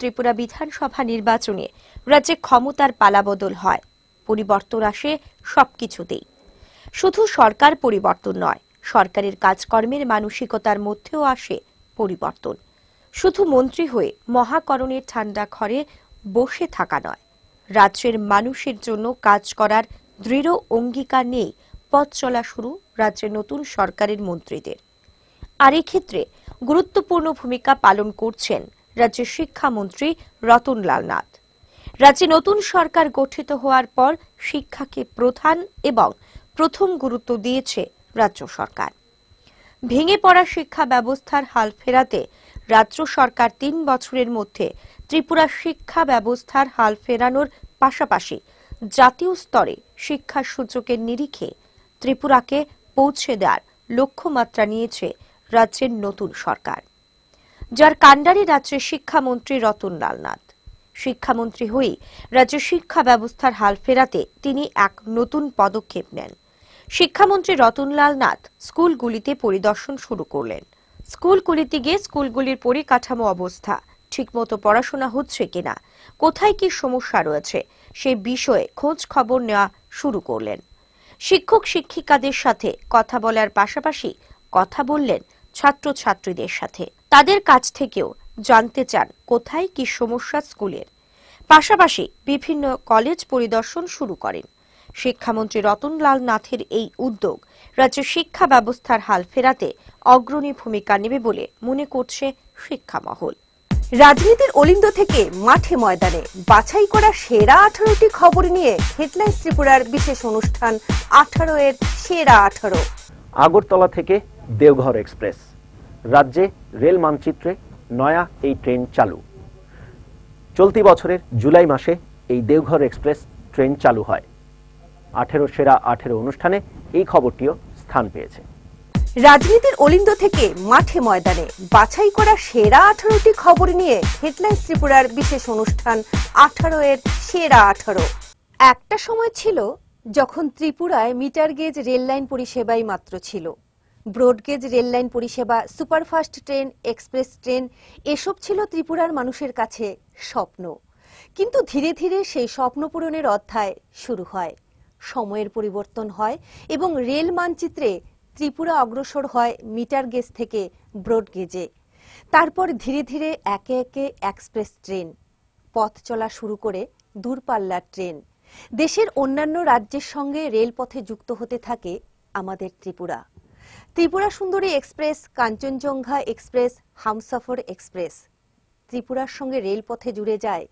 ত্রিপুরা বিধানসভা নির্বাচনে রাজ্যে ক্ষমতার পালাবদল হয় পরিবর্তন আসে সবকিছুতেই শুধু সরকার পরিবর্তন নয় সরকারের কাজকর্মের মানসিকতার মধ্যেও আসে পরিবর্তন শুধু মন্ত্রী হয়ে মহাকরণের ঠান্ডা ঘরে বসে থাকা নয় রাজ্যের মানুষের জন্য কাজ করার দৃঢ় অঙ্গীকার নিয়ে পথ চলা শুরু রাজ্যের নতুন সরকারের মন্ত্রীদের আর ক্ষেত্রে গুরুত্বপূর্ণ ভূমিকা পালন করছেন রাজ্যের শিক্ষামন্ত্রী রতনলাল নাথ রাজ্যে নতুন সরকার গঠিত হওয়ার পর শিক্ষাকে প্রধান এবং প্রথম গুরুত্ব দিয়েছে রাজ্য সরকার ভেঙে পড়া শিক্ষা ব্যবস্থার হাল ফেরাতে রাজ্য সরকার তিন বছরের মধ্যে ত্রিপুরা শিক্ষা ব্যবস্থার হাল ফেরানোর পাশাপাশি জাতীয় স্তরে শিক্ষার সূচকের নিরিখে ত্রিপুরাকে পৌঁছে দেওয়ার লক্ষ্যমাত্রা নিয়েছে রাজ্যের নতুন সরকার যার কাণ্ডারি রাজ্যের শিক্ষামন্ত্রী লাল নাথ শিক্ষামন্ত্রী হয়ে রাজ্য শিক্ষা ব্যবস্থার হাল ফেরাতে তিনি এক নতুন পদক্ষেপ নেন শিক্ষামন্ত্রী রতনলাল নাথ স্কুলগুলিতে পরিদর্শন শুরু করলেন স্কুলগুলিতে গিয়ে স্কুলগুলির পরিকাঠামো অবস্থা ঠিকমতো পড়াশোনা হচ্ছে কিনা কোথায় কি সমস্যা রয়েছে সে বিষয়ে খোঁজ খবর নেওয়া শুরু করলেন শিক্ষক শিক্ষিকাদের সাথে কথা বলার পাশাপাশি কথা বললেন ছাত্রছাত্রীদের সাথে তাদের কাছ থেকেও জানতে চান কোথায় কি সমস্যা স্কুলের পাশাপাশি বিভিন্ন কলেজ পরিদর্শন শুরু করেন শিক্ষামন্ত্রী রতনলাল নাথের এই উদ্যোগ রাজ্যের শিক্ষা ব্যবস্থার হাল ফেরাতে অগ্রণী ভূমিকা নেবে বলে মনে করছে শিক্ষামহল রাজনীতির অলিন্দ থেকে মাঠে ময়দানে বাছাই করা সেরা আঠারোটি খবর নিয়ে হেডলাইন্স ত্রিপুরার বিশেষ অনুষ্ঠান আঠারো এর সেরা আঠারো আগরতলা থেকে দেওঘর এক্সপ্রেস রাজ্যে রেল মানচিত্রে নয়া এই ট্রেন চালু চলতি বছরের জুলাই মাসে এই দেওঘর এক্সপ্রেস ট্রেন চালু হয় আঠেরো সেরা আঠেরো অনুষ্ঠানে এই খবরটিও স্থান পেয়েছে রাজনীতির অলিন্দ থেকে মাঠে ময়দানে বাছাই করা সেরা আঠারোটি খবর নিয়ে হেডলাইন ত্রিপুরার বিশেষ অনুষ্ঠান আঠারো এর সেরা আঠারো একটা সময় ছিল যখন ত্রিপুরায় মিটার গেজ রেললাইন পরিষেবাই মাত্র ছিল ব্রডগেজ রেললাইন পরিষেবা সুপারফাস্ট ট্রেন এক্সপ্রেস ট্রেন এসব ছিল ত্রিপুরার মানুষের কাছে স্বপ্ন কিন্তু ধীরে ধীরে সেই স্বপ্ন পূরণের অধ্যায় শুরু হয় সময়ের পরিবর্তন হয় এবং রেল মানচিত্রে ত্রিপুরা অগ্রসর হয় মিটার গেজ থেকে ব্রড গেজে তারপর ধীরে ধীরে একে একে এক্সপ্রেস ট্রেন পথ চলা শুরু করে দূরপাল্লার ট্রেন দেশের অন্যান্য রাজ্যের সঙ্গে রেলপথে যুক্ত হতে থাকে আমাদের Tripura Tripura Sundari express Kanchenjunga express Humsafar express ত্রিপুরার সঙ্গে রেলপথে জুড়ে যায়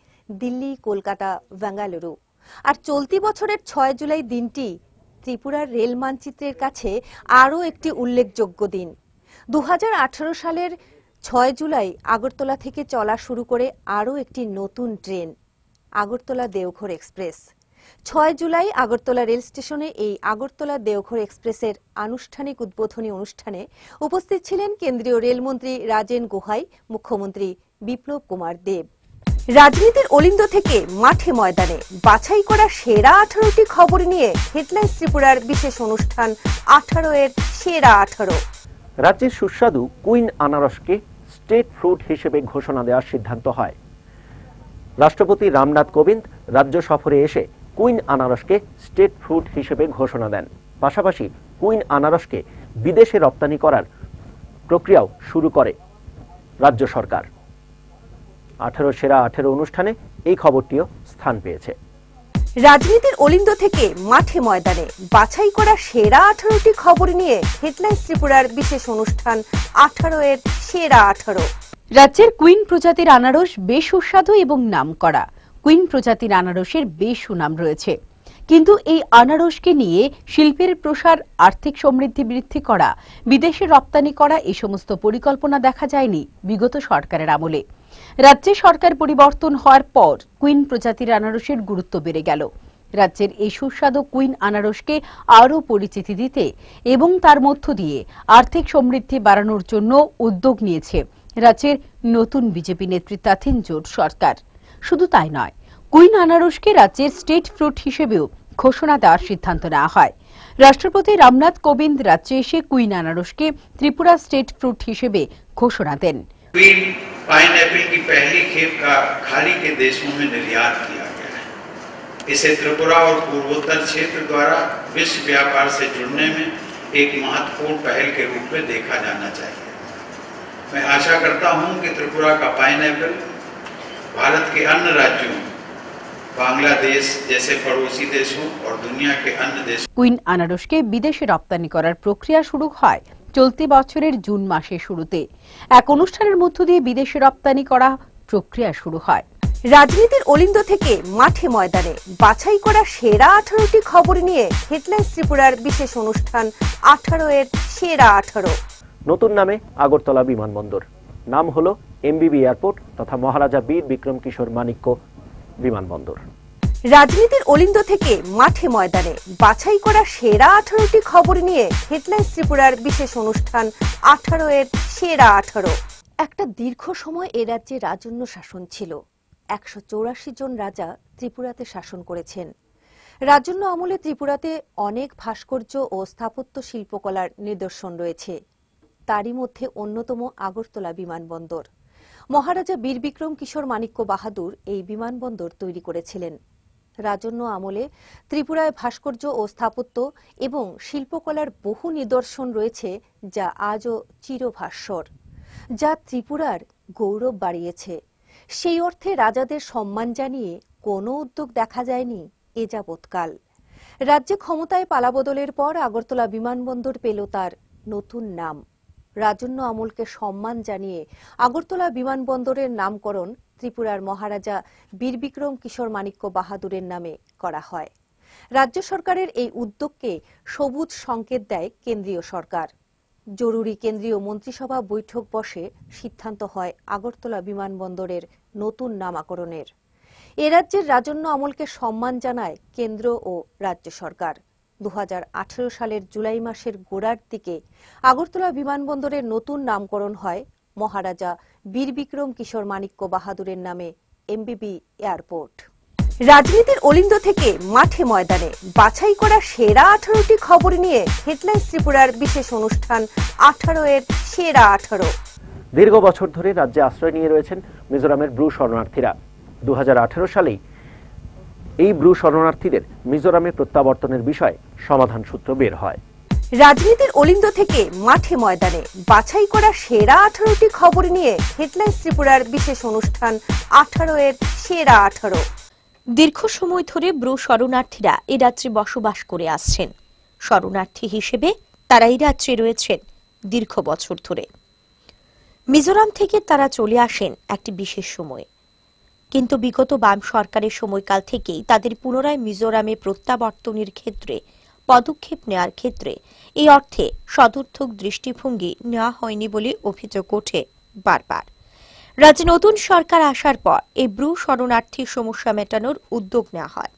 দিল্লি কলকাতা বেঙ্গালুরু আর চলতি বছরের ছয় জুলাই দিনটি ত্রিপুরার রেল মানচিত্রের কাছে আরও একটি উল্লেখযোগ্য দিন দু সালের ছয় জুলাই আগরতলা থেকে চলা শুরু করে আরও একটি নতুন ট্রেন আগরতলা দেওঘর এক্সপ্রেস ছয় জুলাই আগরতলা রেল স্টেশনে এই আগরতলা দেওঘর এক্সপ্রেসের আনুষ্ঠানিক উদ্বোধনী অনুষ্ঠানে উপস্থিত ছিলেন কেন্দ্রীয় রেলমন্ত্রী রাজেন গুহাই মুখ্যমন্ত্রী বিপ্লব কুমার দেব রাজনীতির অলিন্দ থেকে মাঠে ময়দানে বাছাই করা সেরা আঠারোটি খবর নিয়ে হেডলাইন ত্রিপুরার বিশেষ অনুষ্ঠান আঠারো এর সেরা আঠারো রাজ্যের সুস্বাদু কুইন আনারসকে স্টেট ফ্রুট হিসেবে ঘোষণা দেওয়ার সিদ্ধান্ত হয় রাষ্ট্রপতি রামনাথ কোবিন্দ রাজ্য সফরে এসে কুইন আনারসকে স্টেট ফ্রুট হিসেবে ঘোষণা দেন পাশাপাশি কুইন আনারসকে বিদেশে রপ্তানি করার প্রক্রিয়াও শুরু করে রাজ্য সরকার আঠেরো সেরা আঠেরো অনুষ্ঠানে এই খবরটিও স্থান পেয়েছে রাজনীতির অলিন্দ থেকে মাঠে ময়দানে বাছাই করা সেরা আঠারোটি খবর নিয়ে হেডলাইন্স ত্রিপুরার বিশেষ অনুষ্ঠান আঠারো এর সেরা আঠারো রাজ্যের কুইন প্রজাতির আনারস বেশ সুস্বাদু এবং নাম করা কুইন প্রজাতির আনারসের বেশ সুনাম রয়েছে কিন্তু এই আনারসকে নিয়ে শিল্পের প্রসার আর্থিক সমৃদ্ধি বৃদ্ধি করা বিদেশে রপ্তানি করা এই সমস্ত পরিকল্পনা দেখা যায়নি বিগত সরকারের আমলে রাজ্যে সরকার পরিবর্তন হওয়ার পর কুইন প্রজাতির আনারসের গুরুত্ব বেড়ে গেল রাজ্যের এই সুস্বাদু কুইন আনারসকে আরও পরিচিতি দিতে এবং তার মধ্য দিয়ে আর্থিক সমৃদ্ধি বাড়ানোর জন্য উদ্যোগ নিয়েছে রাজ্যের নতুন বিজেপি নেতৃত্বাধীন জোট সরকার শুধু তাই নয় কুইন আনারসকে রাজ্যের স্টেট ফ্রুট হিসেবেও ঘোষণা দেওয়ার সিদ্ধান্ত নেওয়া হয় রাষ্ট্রপতি রামনাথ কোবিন্দ রাজ্যে এসে কুইন আনারসকে ত্রিপুরা স্টেট ফ্রুট হিসেবে ঘোষণা দেন ग्रीन पाइन की पहली खेप का खाड़ी के देशों में निर्यात किया गया है इसे त्रिपुरा और पूर्वोत्तर क्षेत्र द्वारा विश्व व्यापार से जुड़ने में एक महत्वपूर्ण पहल के रूप में देखा जाना चाहिए मैं आशा करता हूं कि त्रिपुरा का पाइन भारत के अन्य राज्यों बांग्लादेश जैसे पड़ोसी देशों और दुनिया के अन्य क्वीन কুইন के विदेशी रप्तानी करार प्रक्रिया शुरू হয় চলতি বছরের জুন মাসের শুরুতে এক অনুষ্ঠানের মধ্য দিয়ে বিদেশে রপ্তানি করা প্রক্রিয়া শুরু হয় রাজনীতির অলিন্দ থেকে মাঠে ময়দানে বাছাই করা সেরা আঠারোটি খবর নিয়ে হেডলাইন ত্রিপুরার বিশেষ অনুষ্ঠান আঠারো এর সেরা আঠারো নতুন নামে আগরতলা বিমানবন্দর নাম হলো এমবিবি এয়ারপোর্ট তথা মহারাজা বীর বিক্রম কিশোর মানিক্য বিমানবন্দর রাজনীতির অলিন্দ থেকে মাঠে ময়দানে বাছাই করা সেরা আঠারোটি খবর নিয়ে হেডলাইন ত্রিপুরার বিশেষ অনুষ্ঠান আঠারো এর সেরা আঠারো একটা দীর্ঘ সময় এ রাজ্যে রাজন্য শাসন ছিল একশো চৌরাশি জন রাজা ত্রিপুরাতে শাসন করেছেন রাজন্য আমলে ত্রিপুরাতে অনেক ভাস্কর্য ও স্থাপত্য শিল্পকলার নিদর্শন রয়েছে তারই মধ্যে অন্যতম আগরতলা বিমানবন্দর মহারাজা বীর বিক্রম কিশোর মাণিক্য বাহাদুর এই বিমানবন্দর তৈরি করেছিলেন রাজন্য আমলে ত্রিপুরায় ভাস্কর্য ও স্থাপত্য এবং শিল্পকলার বহু নিদর্শন রয়েছে যা আজও চিরভাস্বর যা ত্রিপুরার গৌরব বাড়িয়েছে সেই অর্থে রাজাদের সম্মান জানিয়ে কোনো উদ্যোগ দেখা যায়নি এ যাবৎকাল রাজ্যে ক্ষমতায় পালাবদলের পর আগরতলা বিমানবন্দর পেল তার নতুন নাম রাজন্য আমলকে সম্মান জানিয়ে আগরতলা বিমানবন্দরের নামকরণ ত্রিপুরার মহারাজা বীরবিক্রম কিশোর মানিক্য বাহাদুরের নামে করা হয় রাজ্য সরকারের এই উদ্যোগকে সবুজ সংকেত দেয় কেন্দ্রীয় সরকার জরুরি কেন্দ্রীয় মন্ত্রিসভা বৈঠক বসে সিদ্ধান্ত হয় আগরতলা বিমানবন্দরের নতুন নামাকরণের এ রাজ্যের রাজন্য আমলকে সম্মান জানায় কেন্দ্র ও রাজ্য সরকার দু সালের জুলাই মাসের গোড়ার দিকে আগরতলা বিমানবন্দরের নতুন নামকরণ হয় মহারাজা বীর বিক্রম কিশোর মাণিক্য বাহাদুরের নামে এমবিবি এয়ারপোর্ট রাজনীতির অলিন্দ থেকে মাঠে ময়দানে বাছাই করা সেরা আঠারোটি খবর নিয়ে হেডলাইন্স ত্রিপুরার বিশেষ অনুষ্ঠান আঠারো এর সেরা আঠারো দীর্ঘ বছর ধরে রাজ্যে আশ্রয় নিয়ে রয়েছেন মিজোরামের ব্রু শরণার্থীরা দু সালেই এই ব্রু শরণার্থীদের মিজোরামে প্রত্যাবর্তনের বিষয়ে সমাধান সূত্র বের হয় রাজনীতির অলিন্দ থেকে মাঠে ময়দানে বাছাই করা সেরা আঠারোটি খবর নিয়ে হেডলাইন্স ত্রিপুরার বিশেষ অনুষ্ঠান আঠারো এর সেরা আঠারো দীর্ঘ সময় ধরে ব্রু শরণার্থীরা এ রাত্রে বসবাস করে আসছেন শরণার্থী হিসেবে তারা এই রাত্রে রয়েছেন দীর্ঘ বছর ধরে মিজোরাম থেকে তারা চলে আসেন একটি বিশেষ সময়ে কিন্তু বিগত বাম সরকারের সময়কাল থেকেই তাদের পুনরায় মিজোরামে প্রত্যাবর্তনের ক্ষেত্রে পদক্ষেপ নেয়ার ক্ষেত্রে এই অর্থে সদর্থক দৃষ্টিভঙ্গি নেওয়া হয়নি বলে অভিযোগ ওঠে বারবার রাজ্যে নতুন সরকার আসার পর এই ব্রু শরণার্থী সমস্যা মেটানোর উদ্যোগ নেওয়া হয়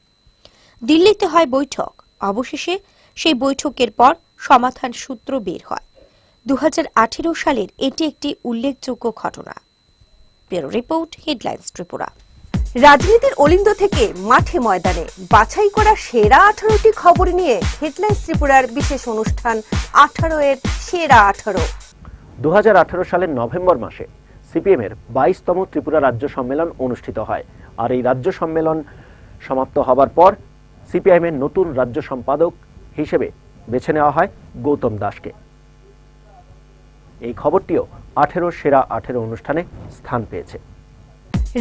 দিল্লিতে হয় বৈঠক অবশেষে সেই বৈঠকের পর সমাধান সূত্র বের হয় দু সালের এটি একটি উল্লেখযোগ্য ঘটনা রিপোর্ট হেডলাইন্স ত্রিপুরা রাজনীতির অলিন্দ থেকে মাঠে ময়দানে বাছাই করা সেরা আঠারোটি খবর নিয়ে হেডলাইন্স ত্রিপুরার বিশেষ অনুষ্ঠান আঠারো এর সেরা আঠারো দু সালের নভেম্বর মাসে সিপিএম এর বাইশতম ত্রিপুরা রাজ্য সম্মেলন অনুষ্ঠিত হয় আর এই রাজ্য সম্মেলন সমাপ্ত হবার পর সিপিআইএম এর নতুন রাজ্য সম্পাদক হিসেবে বেছে নেওয়া হয় গৌতম দাসকে এই খবরটিও আঠেরো সেরা আঠেরো অনুষ্ঠানে স্থান পেয়েছে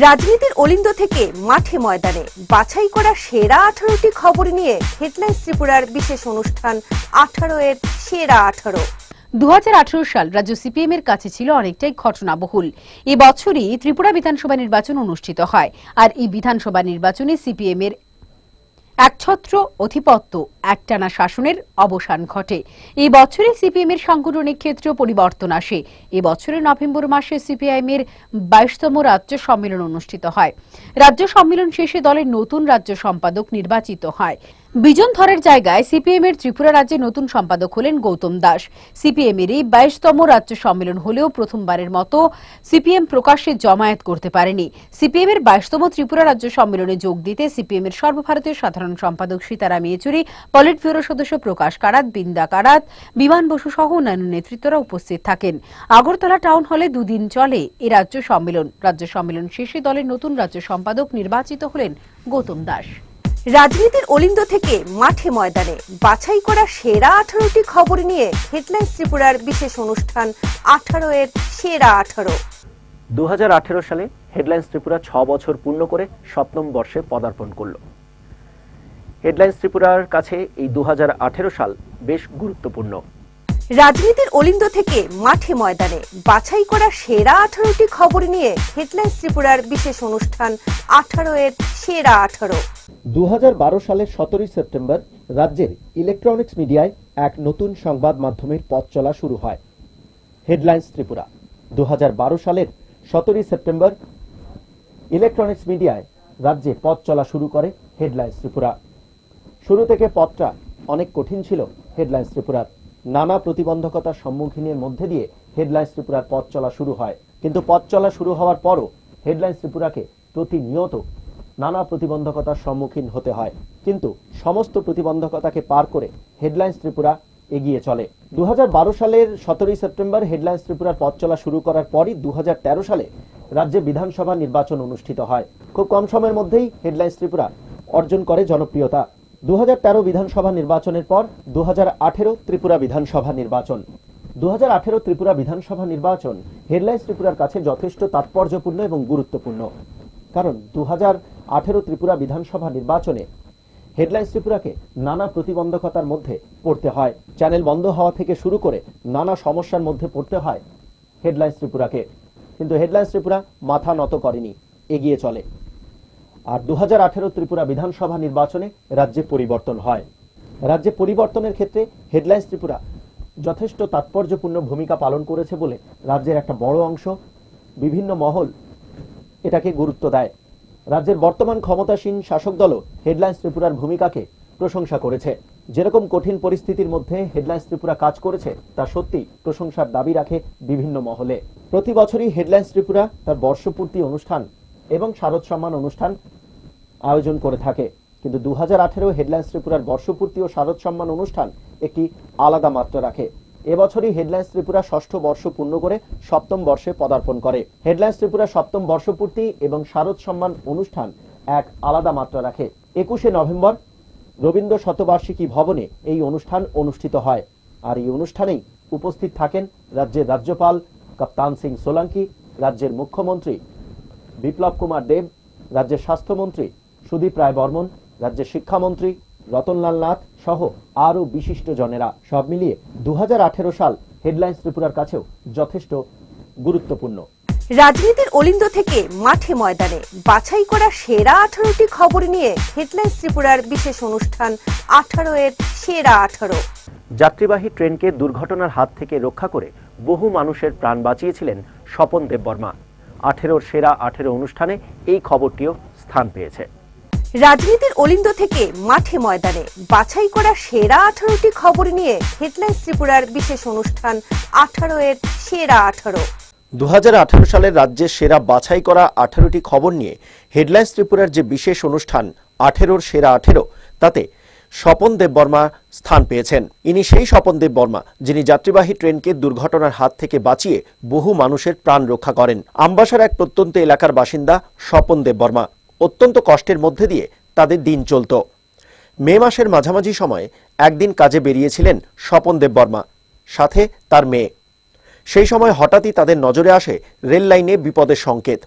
রাজনীতির অলিন্দ থেকে মাঠে ময়দানে বাছাই করা সেরা আঠারোটি খবর নিয়ে হেডলাইন ত্রিপুরার বিশেষ অনুষ্ঠান আঠারো এর সেরা আঠারো দু সাল রাজ্য সিপিএম এর কাছে ছিল অনেকটাই ঘটনাবহুল এবছরই ত্রিপুরা বিধানসভা নির্বাচন অনুষ্ঠিত হয় আর এই বিধানসভা নির্বাচনে সিপিএম এর একছত্র অধিপত্য একটানা শাসনের অবসান ঘটে এই বছরে সিপিএম এর সাংগঠনিক ক্ষেত্রেও পরিবর্তন আসে এ নভেম্বর মাসে সিপিআইএম এর বাইশতম রাজ্য সম্মেলন অনুষ্ঠিত হয় রাজ্য সম্মেলন শেষে দলের নতুন রাজ্য সম্পাদক নির্বাচিত হয় বিজন থরের জায়গায় সিপিএম এর ত্রিপুরা রাজ্যে নতুন সম্পাদক হলেন গৌতম দাস সিপিএম এই বাইশতম রাজ্য সম্মেলন হলেও প্রথমবারের মতো সিপিএম প্রকাশ্যে জমায়েত করতে পারেনি সিপিএম এর বাইশতম ত্রিপুরা রাজ্য সম্মেলনে যোগ দিতে সিপিএম এর সর্বভারতীয় সাধারণ সম্পাদক সীতারাম ইয়েচুরি পলিট ব্যুরো সদস্য প্রকাশ কারাত বিন্দা কারাত বিমান বসু সহ অন্যান্য নেতৃত্বরা উপস্থিত থাকেন আগরতলা টাউন হলে দুদিন চলে এ রাজ্য সম্মেলন রাজ্য সম্মেলন শেষে দলের নতুন রাজ্য সম্পাদক নির্বাচিত হলেন গৌতম দাস রাজনীতির অলিন্দ থেকে মাঠে ময়দানে বাছাই করা সেরা আঠারোটি খবর নিয়ে হেডলাইন ত্রিপুরার বিশেষ অনুষ্ঠান আঠারো এর সেরা আঠারো দু সালে হেডলাইন ত্রিপুরা ছ বছর পূর্ণ করে সপ্তম বর্ষে পদার্পণ করল হেডলাইন ত্রিপুরার কাছে এই দু সাল বেশ গুরুত্বপূর্ণ রাজনীতির অলিন্দ থেকে মাঠে ময়দানে বাছাই করা সেরা আঠারোটি খবর নিয়ে হেডলাইন্স ত্রিপুরার বিশেষ অনুষ্ঠান আঠারো এর সেরা আঠারো দু সালের সতেরোই সেপ্টেম্বর রাজ্যের ইলেকট্রনিক্স মিডিয়ায় এক নতুন সংবাদ মাধ্যমের পথ চলা শুরু হয় হেডলাইন্স ত্রিপুরা দু সালের সতেরোই সেপ্টেম্বর ইলেকট্রনিক্স মিডিয়ায় রাজ্যে পথ চলা শুরু করে হেডলাইন্স ত্রিপুরা শুরু থেকে পথটা অনেক কঠিন ছিল হেডলাইন্স ত্রিপুরার নানা প্রতিবন্ধকতার সম্মুখীনের মধ্যে দিয়ে হেডলাইন্স ত্রিপুরার পথ চলা শুরু হয় কিন্তু পথ চলা শুরু হওয়ার পরও হেডলাইন্স ত্রিপুরাকে প্রতিনিয়ত নানা প্রতিবন্ধকতার সম্মুখীন হতে হয় কিন্তু সমস্ত প্রতিবন্ধকতাকে পার করে হেডলাইন্স ত্রিপুরা এগিয়ে চলে দু সালের সতেরোই সেপ্টেম্বর হেডলাইন্স ত্রিপুরার পথ চলা শুরু করার পরই দু সালে রাজ্যে বিধানসভা নির্বাচন অনুষ্ঠিত হয় খুব কম সময়ের মধ্যেই হেডলাইন্স ত্রিপুরা অর্জন করে জনপ্রিয়তা দু বিধানসভা নির্বাচনের পর 2018 ত্রিপুরা বিধানসভা নির্বাচন 2018 ত্রিপুরা বিধানসভা নির্বাচন হেডলাইন্স ত্রিপুরার কাছে যথেষ্ট তাৎপর্যপূর্ণ এবং গুরুত্বপূর্ণ কারণ 2018 ত্রিপুরা বিধানসভা নির্বাচনে হেডলাইন্স ত্রিপুরাকে নানা প্রতিবন্ধকতার মধ্যে পড়তে হয় চ্যানেল বন্ধ হওয়া থেকে শুরু করে নানা সমস্যার মধ্যে পড়তে হয় হেডলাইন্স ত্রিপুরাকে কিন্তু হেডলাইন্স ত্রিপুরা মাথা নত করেনি এগিয়ে চলে আর দু ত্রিপুরা বিধানসভা নির্বাচনে রাজ্যে পরিবর্তন হয় রাজ্যে পরিবর্তনের ক্ষেত্রে হেডলাইন্স ত্রিপুরা যথেষ্ট তাৎপর্যপূর্ণ ভূমিকা পালন করেছে বলে রাজ্যের একটা বড় অংশ বিভিন্ন মহল এটাকে গুরুত্ব দেয় রাজ্যের বর্তমান ক্ষমতাসীন শাসক দলও হেডলাইন্স ত্রিপুরার ভূমিকাকে প্রশংসা করেছে যেরকম কঠিন পরিস্থিতির মধ্যে হেডলাইন্স ত্রিপুরা কাজ করেছে তা সত্যি প্রশংসার দাবি রাখে বিভিন্ন মহলে প্রতি বছরই হেডলাইন্স ত্রিপুরা তার বর্ষপূর্তি অনুষ্ঠান এবং শারদ সম্মান অনুষ্ঠান আয়োজন করে থাকে কিন্তু দু হাজার আঠেরো হেডলাইন্স ত্রিপুরার বর্ষপূর্তি ও শারদ সম্মান অনুষ্ঠান একটি আলাদা মাত্রা রাখে এবছরই হেডলাইন্স ত্রিপুরা ষষ্ঠ বর্ষ পূর্ণ করে সপ্তম বর্ষে পদার্পণ করে হেডলাইন্স ত্রিপুরা সপ্তম বর্ষপূর্তি এবং শারদ সম্মান অনুষ্ঠান এক আলাদা মাত্রা রাখে একুশে নভেম্বর রবীন্দ্র শতবার্ষিকী ভবনে এই অনুষ্ঠান অনুষ্ঠিত হয় আর এই অনুষ্ঠানেই উপস্থিত থাকেন রাজ্যের রাজ্যপাল কাপ্তান সিং সোলাঙ্কি রাজ্যের মুখ্যমন্ত্রী বিপ্লব কুমার দেব রাজ্যের স্বাস্থ্যমন্ত্রী সুদীপ রায় বর্মন রাজ্যের শিক্ষামন্ত্রী রতনলাল নাথ সহ আরও বিশিষ্ট জনেরা সব মিলিয়ে দু সাল হেডলাইন্স ত্রিপুরার কাছেও যথেষ্ট গুরুত্বপূর্ণ রাজনীতির অলিন্দ থেকে মাঠে ময়দানে বাছাই করা সেরা আঠারোটি খবর নিয়ে হেডলাইন্স ত্রিপুরার বিশেষ অনুষ্ঠান আঠারো এর সেরা আঠারো যাত্রীবাহী ট্রেনকে দুর্ঘটনার হাত থেকে রক্ষা করে বহু মানুষের প্রাণ বাঁচিয়েছিলেন স্বপন দেব বর্মা আঠেরোর সেরা আঠেরো অনুষ্ঠানে এই খবরটিও স্থান পেয়েছে রাজনীতির অলিন্দ থেকে মাঠে ময়দানে বাছাই করা সেরা আঠারোটি খবর নিয়ে হেডলাইন ত্রিপুরার বিশেষ অনুষ্ঠান আঠারো এর সেরা আঠারো দু সালের রাজ্যের সেরা বাছাই করা আঠারোটি খবর নিয়ে হেডলাইন্স ত্রিপুরার যে বিশেষ অনুষ্ঠান আঠেরোর সেরা আঠেরো তাতে স্বপন দেববর্মা স্থান পেয়েছেন ইনি সেই স্বপন দেববর্মা যিনি যাত্রীবাহী ট্রেনকে দুর্ঘটনার হাত থেকে বাঁচিয়ে বহু মানুষের প্রাণ রক্ষা করেন আমবাসার এক প্রত্যন্ত এলাকার বাসিন্দা স্বপন দেববর্মা অত্যন্ত কষ্টের মধ্যে দিয়ে তাদের দিন চলত মে মাসের মাঝামাঝি সময়ে একদিন কাজে বেরিয়েছিলেন স্বপন দেববর্মা সাথে তার মেয়ে সেই সময় হঠাৎই তাদের নজরে আসে রেল লাইনে বিপদের সংকেত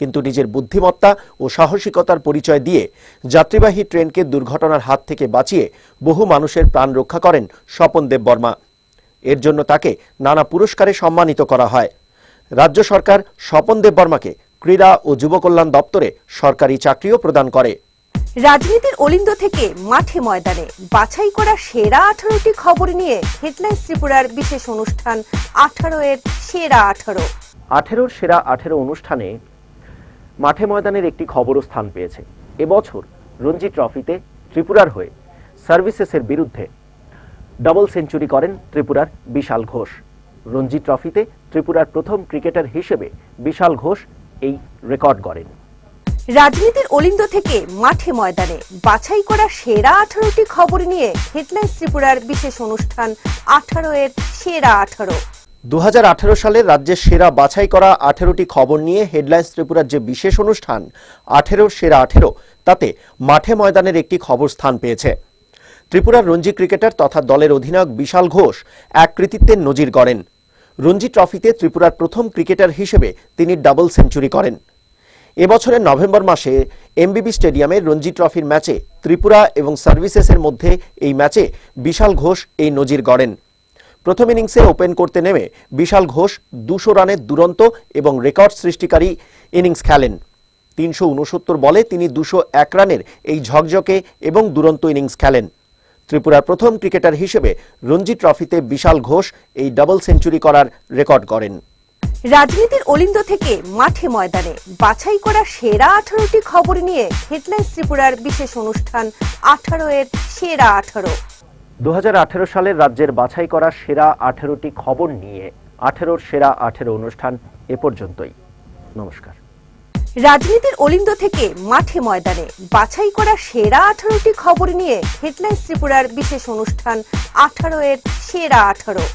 কিন্তু নিজের বুদ্ধিমত্তা ও সাহসিকতার পরিচয় দিয়ে যাত্রীবাহী ট্রেনকে দুর্ঘটনার হাত থেকে বাঁচিয়ে বহু মানুষের প্রাণ রক্ষা করেন স্বপন দেব বর্মা এর জন্য তাকে নানা পুরস্কারে সম্মানিত করা হয় রাজ্য সরকার স্বপন দেব বর্মাকে ক্রীড়া ও যুবকল্যাণ দপ্তরে সরকারি চাকরিও প্রদান করে রাজনীতির অলিন্দ থেকে মাঠে ময়দানে বাছাই করা সেরা আঠারোটি খবর নিয়ে হেডলাইন ত্রিপুরার বিশেষ অনুষ্ঠান আঠারো এর সেরা আঠারো আঠেরোর সেরা আঠেরো অনুষ্ঠানে মাঠে ময়দানের একটি খবরও স্থান পেয়েছে এবছর রঞ্জি ট্রফিতে ত্রিপুরার হয়ে সার্ভিসেসের বিরুদ্ধে ডাবল সেঞ্চুরি করেন ত্রিপুরার বিশাল ঘোষ রঞ্জি ট্রফিতে ত্রিপুরার প্রথম ক্রিকেটার হিসেবে বিশাল ঘোষ এই রেকর্ড গড়েন রাজনীতির অলিন্দ থেকে মাঠে ময়দানে বাছাই করা সেরা আঠারোটি খবর নিয়ে হেডলাইন ত্রিপুরার বিশেষ অনুষ্ঠান আঠারো এর সেরা আঠারো দু সালে রাজ্যের সেরা বাছাই করা আঠেরোটি খবর নিয়ে হেডলাইন্স ত্রিপুরার যে বিশেষ অনুষ্ঠান আঠেরো সেরা আঠেরো তাতে মাঠে ময়দানের একটি খবর স্থান পেয়েছে ত্রিপুরার রঞ্জি ক্রিকেটার তথা দলের অধিনায়ক বিশাল ঘোষ এক কৃতিত্বের নজির গড়েন রঞ্জি ট্রফিতে ত্রিপুরার প্রথম ক্রিকেটার হিসেবে তিনি ডাবল সেঞ্চুরি করেন এবছরের নভেম্বর মাসে এমবিবি স্টেডিয়ামে রঞ্জি ট্রফির ম্যাচে ত্রিপুরা এবং সার্ভিসেসের মধ্যে এই ম্যাচে বিশাল ঘোষ এই নজির গড়েন প্রথম ইনিংসে ওপেন করতে নেমে বিশাল ঘোষ দুশো রানের দুরন্ত এবং রেকর্ড সৃষ্টিকারী ইনিংস খেলেন তিনশো উনসত্তর বলে তিনি দুশো এক রানের এই ঝকঝকে এবং দুরন্ত ইনিংস খেলেন ত্রিপুরার প্রথম ক্রিকেটার হিসেবে রঞ্জি ট্রফিতে বিশাল ঘোষ এই ডাবল সেঞ্চুরি করার রেকর্ড করেন রাজনীতির অলিন্দ থেকে মাঠে ময়দানে বাছাই করা সেরা আঠারোটি খবর নিয়ে হেডলাইন্স ত্রিপুরার বিশেষ অনুষ্ঠান আঠারো এর সেরা আঠারো 2018 সালের রাজ্যের বাছাই করা সেরা আঠেরোটি খবর নিয়ে আঠেরোর সেরা আঠেরো অনুষ্ঠান এ পর্যন্তই নমস্কার রাজনীতির অলিন্দ থেকে মাঠে ময়দানে বাছাই করা সেরা আঠারোটি খবর নিয়ে হেডলাইন্স ত্রিপুরার বিশেষ অনুষ্ঠান আঠারো এর সেরা আঠারো